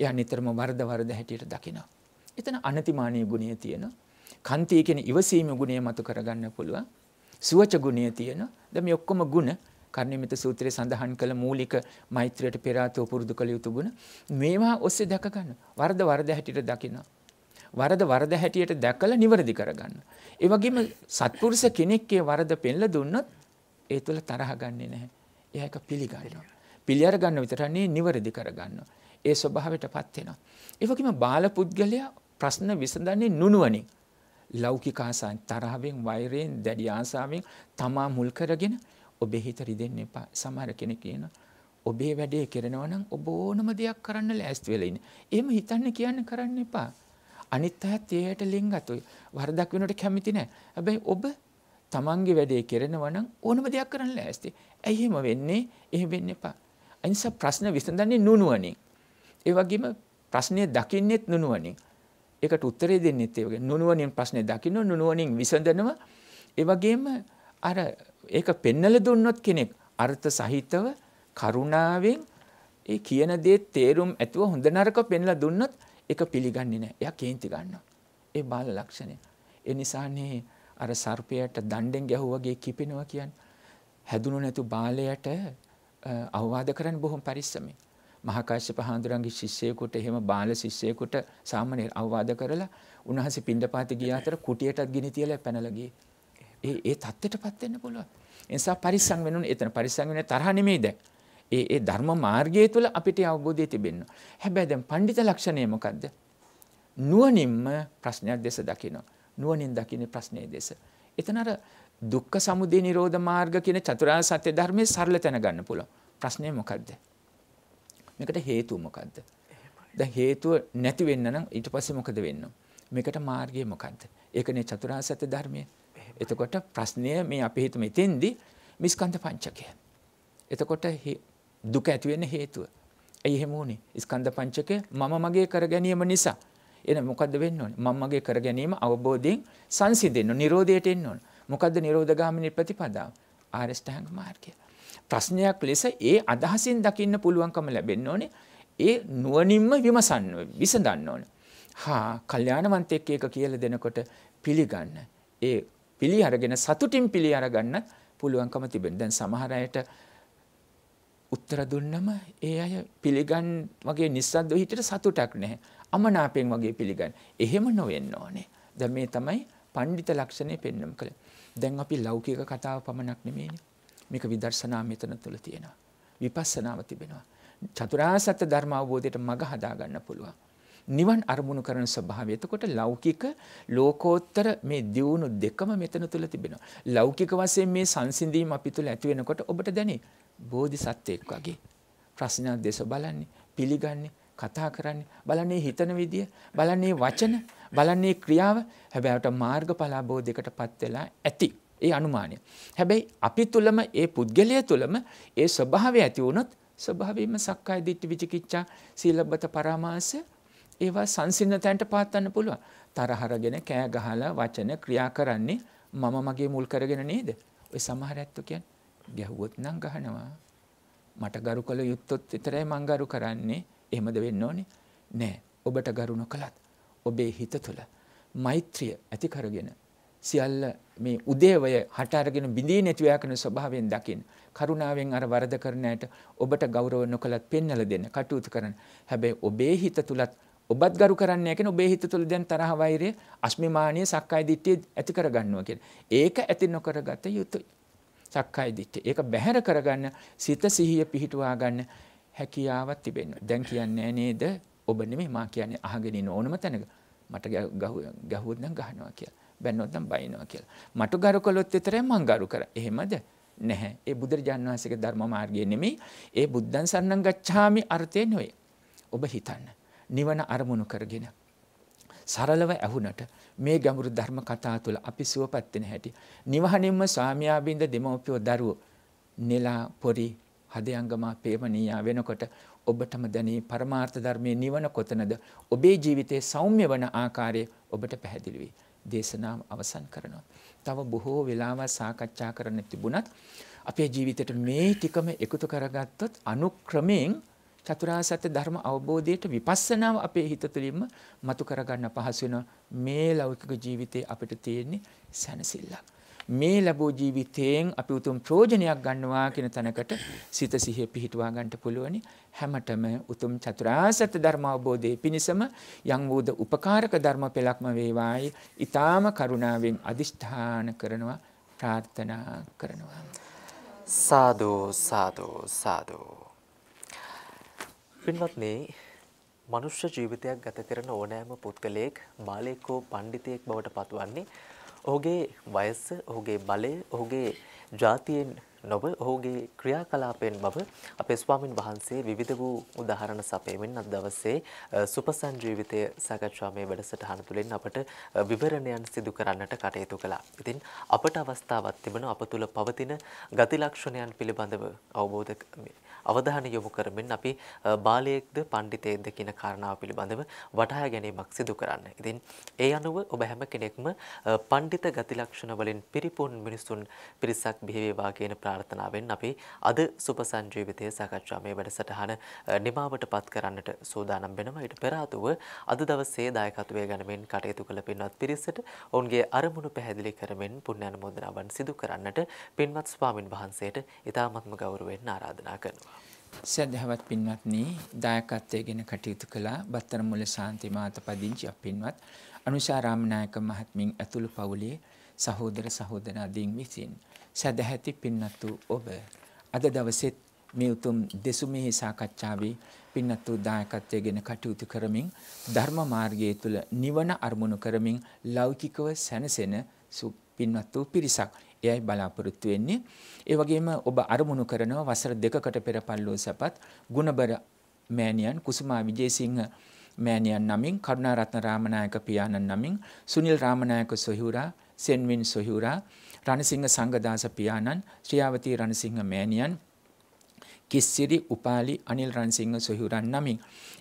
එයා නිතරම වරද වරද හැටියට දකිනවා. එතන අනතිමානීය ගුණය තියෙනවා. කන්ති කියන ඉවසීම ගුණය මතු කරගන්න පුළුවන්. සුවච ගුණය තියෙනවා. දැන් මේ ඔක්කොම ගුණ කර්ණිමිත සූත්‍රයේ සඳහන් කළ මූලික මෛත්‍රියට පෙර ආතෝ පුරුදු කළ යුතු ගුණ මේවා ඔස්සේ දැක ගන්න. වරද වරද හැටියට දකිනවා. වරද වරද හැටියට දැකලා නිවැරදි කරගන්න. ඒ වගේම සත්පුරුෂ කෙනෙක්ගේ වරද පෙන්ලා දුන්නොත් ඒ තුල තරහ ගන්නෙ නැහැ. එයා ඒක පිළිගන්නවා. පිළි අර ගන්න විතරක් නෙවෙයි නිවැරදි කරගන්නවා. ඒ ස්වභාවයටපත් වෙනවා. ඒ වගේම බාල පුද්ගලයා ප්‍රශ්න විසඳන්නේ නුනුවණින්. ලෞකික ආසාවෙන් තරහවෙන් වෛරයෙන් දැඩි ආසාවෙන් තමා මුල් කරගෙන ඔබේ හිත රිදෙන්න එපා. සමහර කෙනෙක් කියන ඔබේ වැඩේ කරනවා නම් ඔබ ඕනම දෙයක් කරන්න ලෑස්ති වෙලා ඉන්න. එහෙම හිතන්න කියන්න කරන්න එපා. අනිත් අයත් ඒයට ලෙන්ගතුයි. වරදක් වෙනකොට කැමති නැහැ. හැබැයි ඔබ තමන්ගේ වැඩේ කරනවා නම් ඕනම දෙයක් කරන්න ලෑස්ති. ඇයි එහෙම වෙන්නේ? එහෙම වෙන්න එපා. අනිසා ප්‍රශ්න විසඳන්නේ නුනුවණින්. ඒ වගේම ප්‍රශ්නය දකින්නෙත් නුනුවණින්. ඒකට උත්තරේ දෙන්නෙත් ඒ වගේ නුනුවණින් ප්‍රශ්නේ දකින්න නුනුවණින් විසඳනවා. ඒ වගේම අර ඒක පෙන්නල දුන්නොත් කෙනෙක් අර්ථ සහිතව කරුණාවෙන් ඒ කියන දේ තේරුම් ඇතුව හොඳ නරක පෙන්ලා දුන්නොත් ඒක පිළිගන්නේ නැහැ. එයා කේන්ති ගන්නවා. ඒ බාල ලක්ෂණය. ඒ නිසානේ අර සර්පයට දණ්ඩෙන් ගැහුවාගේ කිපෙනවා කියන්නේ. හැදුණු නැතු බාලයට අවවාද කරන්න බොහොම පරිස්සමෙන්. මහකාශ්‍යප හාමුදුරන්ගේ ශිෂ්‍යයෙකුට එහෙම බාල ශිෂ්‍යයෙකුට සාමාන්‍ය අවවාද කරලා උන්වහන්සේ පින්ඩපාතේ ගිය අතර කුටියටත් ගිනි තියලා පැනලා ගියේ. ඒ ඒ தත්ත්වයටපත් වෙන්න පුළුවන්. ඒ නිසා පරිස්සම් වෙනුනේ එතන පරිස්සම් වෙන්නේ තරහ නෙමෙයි දැන්. ඒ ඒ ධර්ම මාර්ගය තුළ අපිට අවබෝධය තිබෙන්න. හැබැයි දැන් පඬිත ලක්ෂණය මොකද්ද? නුවණින්ම ප්‍රශ්නයක් දැස දකිනවා. නුවණින් දකින්නේ ප්‍රශ්නයේ දැස. එතන අර දුක්ඛ සමුදය නිරෝධ මාර්ග කියන චතුරාර්ය සත්‍ය ධර්මයේ සරල තැන ගන්න පුළුවන්. ප්‍රශ්නේ මොකද්ද? මේකට හේතුව මොකද්ද? දැන් හේතුව නැති වෙන්න නම් ඊට පස්සේ මොකද වෙන්නේ? මේකට මාර්ගය මොකද්ද? ඒකනේ චතුරාර්ය සත්‍ය ධර්මයේ එතකොට ප්‍රශ්නය මේ අපි හිතමු එතෙන්දී මිස්කන්ධ පංචකය. එතකොට දුක ඇති වෙන්න හේතුව. ඇයි එහෙම වුනේ? ස්කන්ධ පංචකය මම මගේ කර ගැනීම නිසා. එහෙනම් මොකද්ද වෙන්න ඕනේ? මම මගේ කර ගැනීම අවබෝධයෙන් සංසිඳෙන්න, නිරෝධයට එන්න ඕන. මොකද්ද නිරෝධගාමිනී ප්‍රතිපදාව? ආරෂ්ඨාංග මාර්ගය. ප්‍රශ්නයක් ලෙස ඒ අදහසින් දකින්න පුළුවන්කම ලැබෙන්න ඕනේ. ඒ නුවණින්ම විමසන්න, විසඳන්න ඕනේ. හා කල්යාණවන්තයෙක් එක කියලා දෙනකොට පිළිගන්න. ඒ පිළිහරගෙන සතුටින් පිළිහරගන්න පුළුවන්කම තිබෙන. දැන් සමහර අයට උත්තර දුන්නම ඒ අය පිළිගන් වගේ නිස්සද්දව හිටියට සතුටක් නැහැ. අමනාපෙන් වගේ පිළිගන්න. එහෙම නොවෙන්න ඕනේ. දැන් මේ තමයි පඬිත ලක්ෂණය පෙන්වන්න කලේ. දැන් අපි ලෞකික කතාව පමණක් නෙමෙයිනේ. මේක විදර්ශනා මෙතන තුල තියෙනවා. විපස්සනාව තිබෙනවා. චතුරාර්ය සත්‍ය ධර්ම අවබෝධයට මඟ හදා ගන්න පුළුවන්. නිවන් අරමුණු කරන ස්වභාවය. එතකොට ලෞකික ලෝකෝත්තර මේ දියුණු දෙකම මෙතන තුල තිබෙනවා. ලෞකික වශයෙන් මේ සංසිඳීම අපි තුල ඇති වෙනකොට ඔබට දැනේ බෝධිසත්වෙක් වගේ ප්‍රශ්නක් දෙස බලන්නේ, පිළිගන්නේ, කතා කරන්නේ බලන්නේ හිතන විදිය බලන්නේ වචන බලන්නේ ක්‍රියාව හැබැයිට මාර්ගඵල අවබෝධයකටපත් වෙලා ඇති ඒ අනුමානය හැබැයි අපි තුලම ඒ පුද්ගලය තුලම ඒ ස්වභාවය ඇති වුණොත් ස්වභාවයෙන්ම සක්කාය දිට්ඨි විචිකිච්ඡා සීලබ්බත පරාමාස ඒවා සංසිඳතන්ට පාත්තන්න පුළුවන්. තරහරගෙන කෑ ගහලා වචන ක්‍රියා කරන්නේ මම මගේ මුල් කරගෙන නේද? ඔය සමහර ඇත්තෝ කියන්නේ ගැහුවොත් නම් ගහනවා. මට ගරු කළ යුත්තොත් විතරයි මං ගරු කරන්නේ. එහෙමද වෙන්න ඕනේ? නෑ. ඔබට ගරු නොකලත් ඔබේ හිත තුළ මෛත්‍රිය ඇති කරගෙන සියල්ල මේ උදේවය හට අරගෙන බිඳී නැතිව යන ස්වභාවයෙන් දකින්න. කරුණාවෙන් අර වරද කරන ඇයට ඔබට ගෞරව නොකලත් පෙන්වලා දෙන්න කටයුතු කරන. හැබැයි ඔබේ හිත තුලත් ඔබත් ගරු කරන්න යකෙන ඔබේ හිත තුළ දැන් තරහ වෛරය අස්මිමානීය සක්කාය දිට්ඨිය ඇති කරගන්නවා කියන. ඒක ඇති නොකරගත යුතුයි. සක්කාය දිට්ඨිය. ඒක බැහැර කරගන්න සිත සිහිය පිහිටුවා ගන්න හැකියාවක් තිබෙන්න. දැන් කියන්නේ නේද? ඔබ නෙමෙයි මා කියන්නේ අහගෙන ඉන්න ඕනම තැනක. මට ගැහුවොත් නම් ගහනවා කියලා. බැන්නොත් නම් බයිනවා කියලා. මට ගරු කළොත් විතරයි මං ගරු කරා. එහෙමද? නැහැ. ඒ බුදුරජාන් වහන්සේගේ ධර්ම මාර්ගය නෙමෙයි. ඒ බුද්ධං සරණං ගච්ඡාමි අර්ථය නෙවෙයි. ඔබ හිතන්නේ නිවන අරමුණු කරගෙන සරලව ඇහුනට මේ ගැඹුරු ධර්ම කතා තුළ අපි සුවපත් වෙන හැටි නිවහනින්ම ස්වාමියා බින්ද දෙමව්පියෝ දරුවෝ නෙලා පොරි හදයංගමා පේමනීයා වෙනකොට ඔබටම දැනී පරමාර්ථ ධර්මයේ නිවන කොතනද ඔබේ ජීවිතයේ සෞම්‍ය වන ආකාරය ඔබට පැහැදිලි වේ. දේශනාව අවසන් කරනවා. තව බොහෝ වෙලාවක් සාකච්ඡා කරන්න තිබුණත් අපේ ජීවිතයට මේ ටිකම එකතු කරගත්තොත් අනුක්‍රමයෙන් චතුරාර්ය සත්‍ය ධර්ම අවබෝධයට විපස්සනාව අපේ හිත තුළින්ම මතු කරගන්න පහසු වෙන මේ ලෞකික ජීවිතේ අපිට තියෙන්නේ සැනසෙල්ල. මේ ලැබූ ජීවිතයෙන් අපි උතුම් ප්‍රයෝජනයක් ගන්නවා කියන තැනකට සිත සිහිය පිහිටුවා ගන්නට පුළුවනි. හැමතෙම උතුම් චතුරාර්ය සත්‍ය ධර්ම අවබෝධයේ පිණසම යම් වූද උපකාරක ධර්ම පෙළක්ම වේවායි. ඊ타ම කරුණාවෙන් අදිෂ්ඨාන කරනවා ප්‍රාර්ථනා කරනවා. සාදු සාදු සාදු පින්වත්නි මනුෂ්‍ය ජීවිතයක් ගත කරන ඕනෑම පුද්ගලයෙක් බාලයෙක් හෝ පඬිතෙක් බවට පත්වන්නේ ඔහුගේ වයස, ඔහුගේ බලය, ඔහුගේ ජාතියෙන් නොව ඔහුගේ ක්‍රියාකලාපයෙන් බව අපේ ස්වාමින් වහන්සේ විවිධ වූ උදාහරණ සපයමින් අද දවසේ සුපසන් ජීවිතය සාකච්ඡා මේ වැඩසටහන තුළින් අපට විවරණයන් සිදු කරන්නට කටයුතු කළා. ඉතින් අපට අවස්ථාවක් තිබෙන අප තුළ පවතින ගති ලක්ෂණයන් පිළිබඳව අවබෝධ අවධානය යොමු කරමින් අපි බාලයෙක්ද පණ්ඩිතයෙක්ද කියන කාරණාව පිළිබඳව වටහා ගැනීමක් සිදු කරන්න. ඉතින් ඒ අනුව ඔබ හැම කෙනෙක්ම පණ්ඩිත ගති ලක්ෂණ වලින් පිරිපුන් මිනිසුන් පිරිසක් බිහි වේවා කියන ප්‍රාර්ථනාවෙන් අපි අද සුපසන් ජීවිතය සාකච්ඡා මේ වැඩසටහන නිමාවටපත් කරන්නට සූදානම් වෙනවා. ඊට පෙර ආතුව අද දවසේ දායකත්වයේ ගනිමින් කටයුතු කළ පින්වත් පිරිසට ඔවුන්ගේ අරමුණු පැහැදිලි කරමින් පුණ්‍ය අනුමෝදනාවන් සිදු කරන්නට පින්වත් ස්වාමින් වහන්සේට ඉතාමත්ම ගෞරවයෙන් ආරාධනා කරනවා. සදහවත් පින්වත්නි දායකත්වය ගැන කටයුතු කළා බත්තර මුල සාන්ති මාතපදිංචි අපින්වත් අනුශාරාම නායක මහත්මින් ඇතුළු පවුලේ සහෝදර සහෝදරයන් විසින් සදැහැති පින්නතු ඔබ අද දවසෙත් මේ උතුම් දෙසුමෙහි සාකච්ඡාවේ පින්නතු දායකත්වය ගැන කටයුතු කරමින් ධර්ම මාර්ගයේ තුල නිවන අරමුණු කරමින් ලෞකිකව සැනසෙන පින්වත් පිරිසක් එයයි බලාපොරොත්තු වෙන්නේ. ඒ වගේම ඔබ අරමුණු කරනවා වසර දෙකකට පෙර පල්ලෝ සපත් ගුණබර මෑණියන් කුසුමා විජේසිංහ මෑණියන් නමින් කරුණාරත්න රාමනායක පියාණන් නමින් සුනිල් රාමනායක සොහිවුරා සෙන්වින් සොහිවුරා රණසිංහ සංගදාස පියාණන් ශ්‍රියාවතී රණසිංහ මෑණියන් කිස්සිරි උපාලි අනිල් රන්සිංහ සොහුරන් නමින්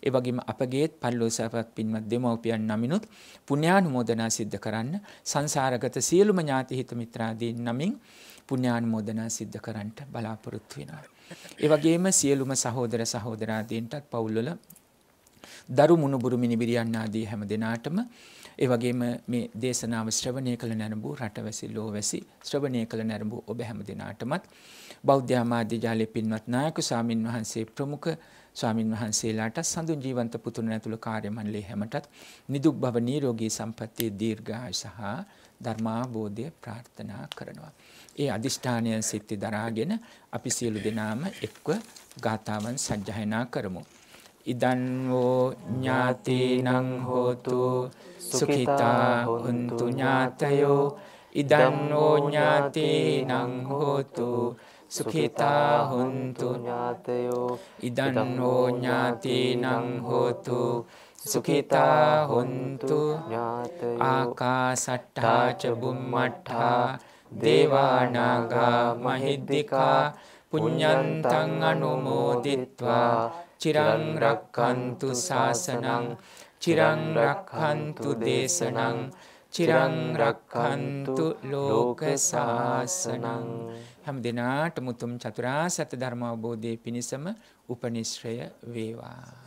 ඒ වගේම අපගේත් පල්ලෝසාවත් පින්වත් දෙමව්පියන් නමිනුත් පුණ්‍යානුමෝදනා සිද්ධ කරන්න සංසාරගත සියලුම ඥාති හිත මිත්‍රාදීන් නමින් පුණ්‍යානුමෝදනා සිද්ධ කරන්නට බලාපොරොත්තු වෙනවා. ඒ වගේම සියලුම සහෝදර සහෝදරාදීන්ටත් පවුල්වල දරු මුණුබුරු මිනිබිරියන් ආදී හැම දෙනාටම ඒ වගේම මේ දේශනාව ශ්‍රවණය කළ නැරඹූ රටවැසි ලෝවැසි ශ්‍රවණය කළ නැරඹූ ඔබ හැම දෙනාටමත් බෞද්ධ ආමාත්‍යජාලයේ පින්වත් නායක ස්වාමින් වහන්සේ ප්‍රමුඛ ස්වාමින් වහන්සේලාට සඳුන් ජීවන්ත පුතුණ ඇතුළු කාර්ය මණ්ඩලයේ හැමටත් නිදුක් භව නිරෝගී සම්පන්නිය දීර්ඝායු සහ ධර්මාබෝධය ප්‍රාර්ථනා කරනවා. ඒ අදිෂ්ඨානය සිත්ති දරාගෙන අපි සියලු දෙනාම එක්ව ගාතාවන් සජ්ජායනා කරමු. ඉදන් වෝ ඥාතීනං හෝතු සුඛිතා හුන්තු ඥාතයෝ ඉදන් වෝ ඥාතීනං හෝතු සුඛිතා හොන්තු ඥාතයෝ ඉදන් හෝ ඥාතීනං හෝතු සුඛිතා හොන්තු ඥාතයෝ ආකාසට්ඨා ච බුම්මට්ඨා දේවානාගා මහිද්దికා පුඤ්ඤන්තං අනුමෝදිත්වා චිරං රක්칸තු සාසනං චිරං රක්칸තු දේශනං චිරං රක්칸තු ලෝක සාසනං හැම දෙනාටම උතුම් චතුරාර්ය සත්‍ය ධර්ම අවබෝධයේ පිණසම උපනිශ්‍රය වේවා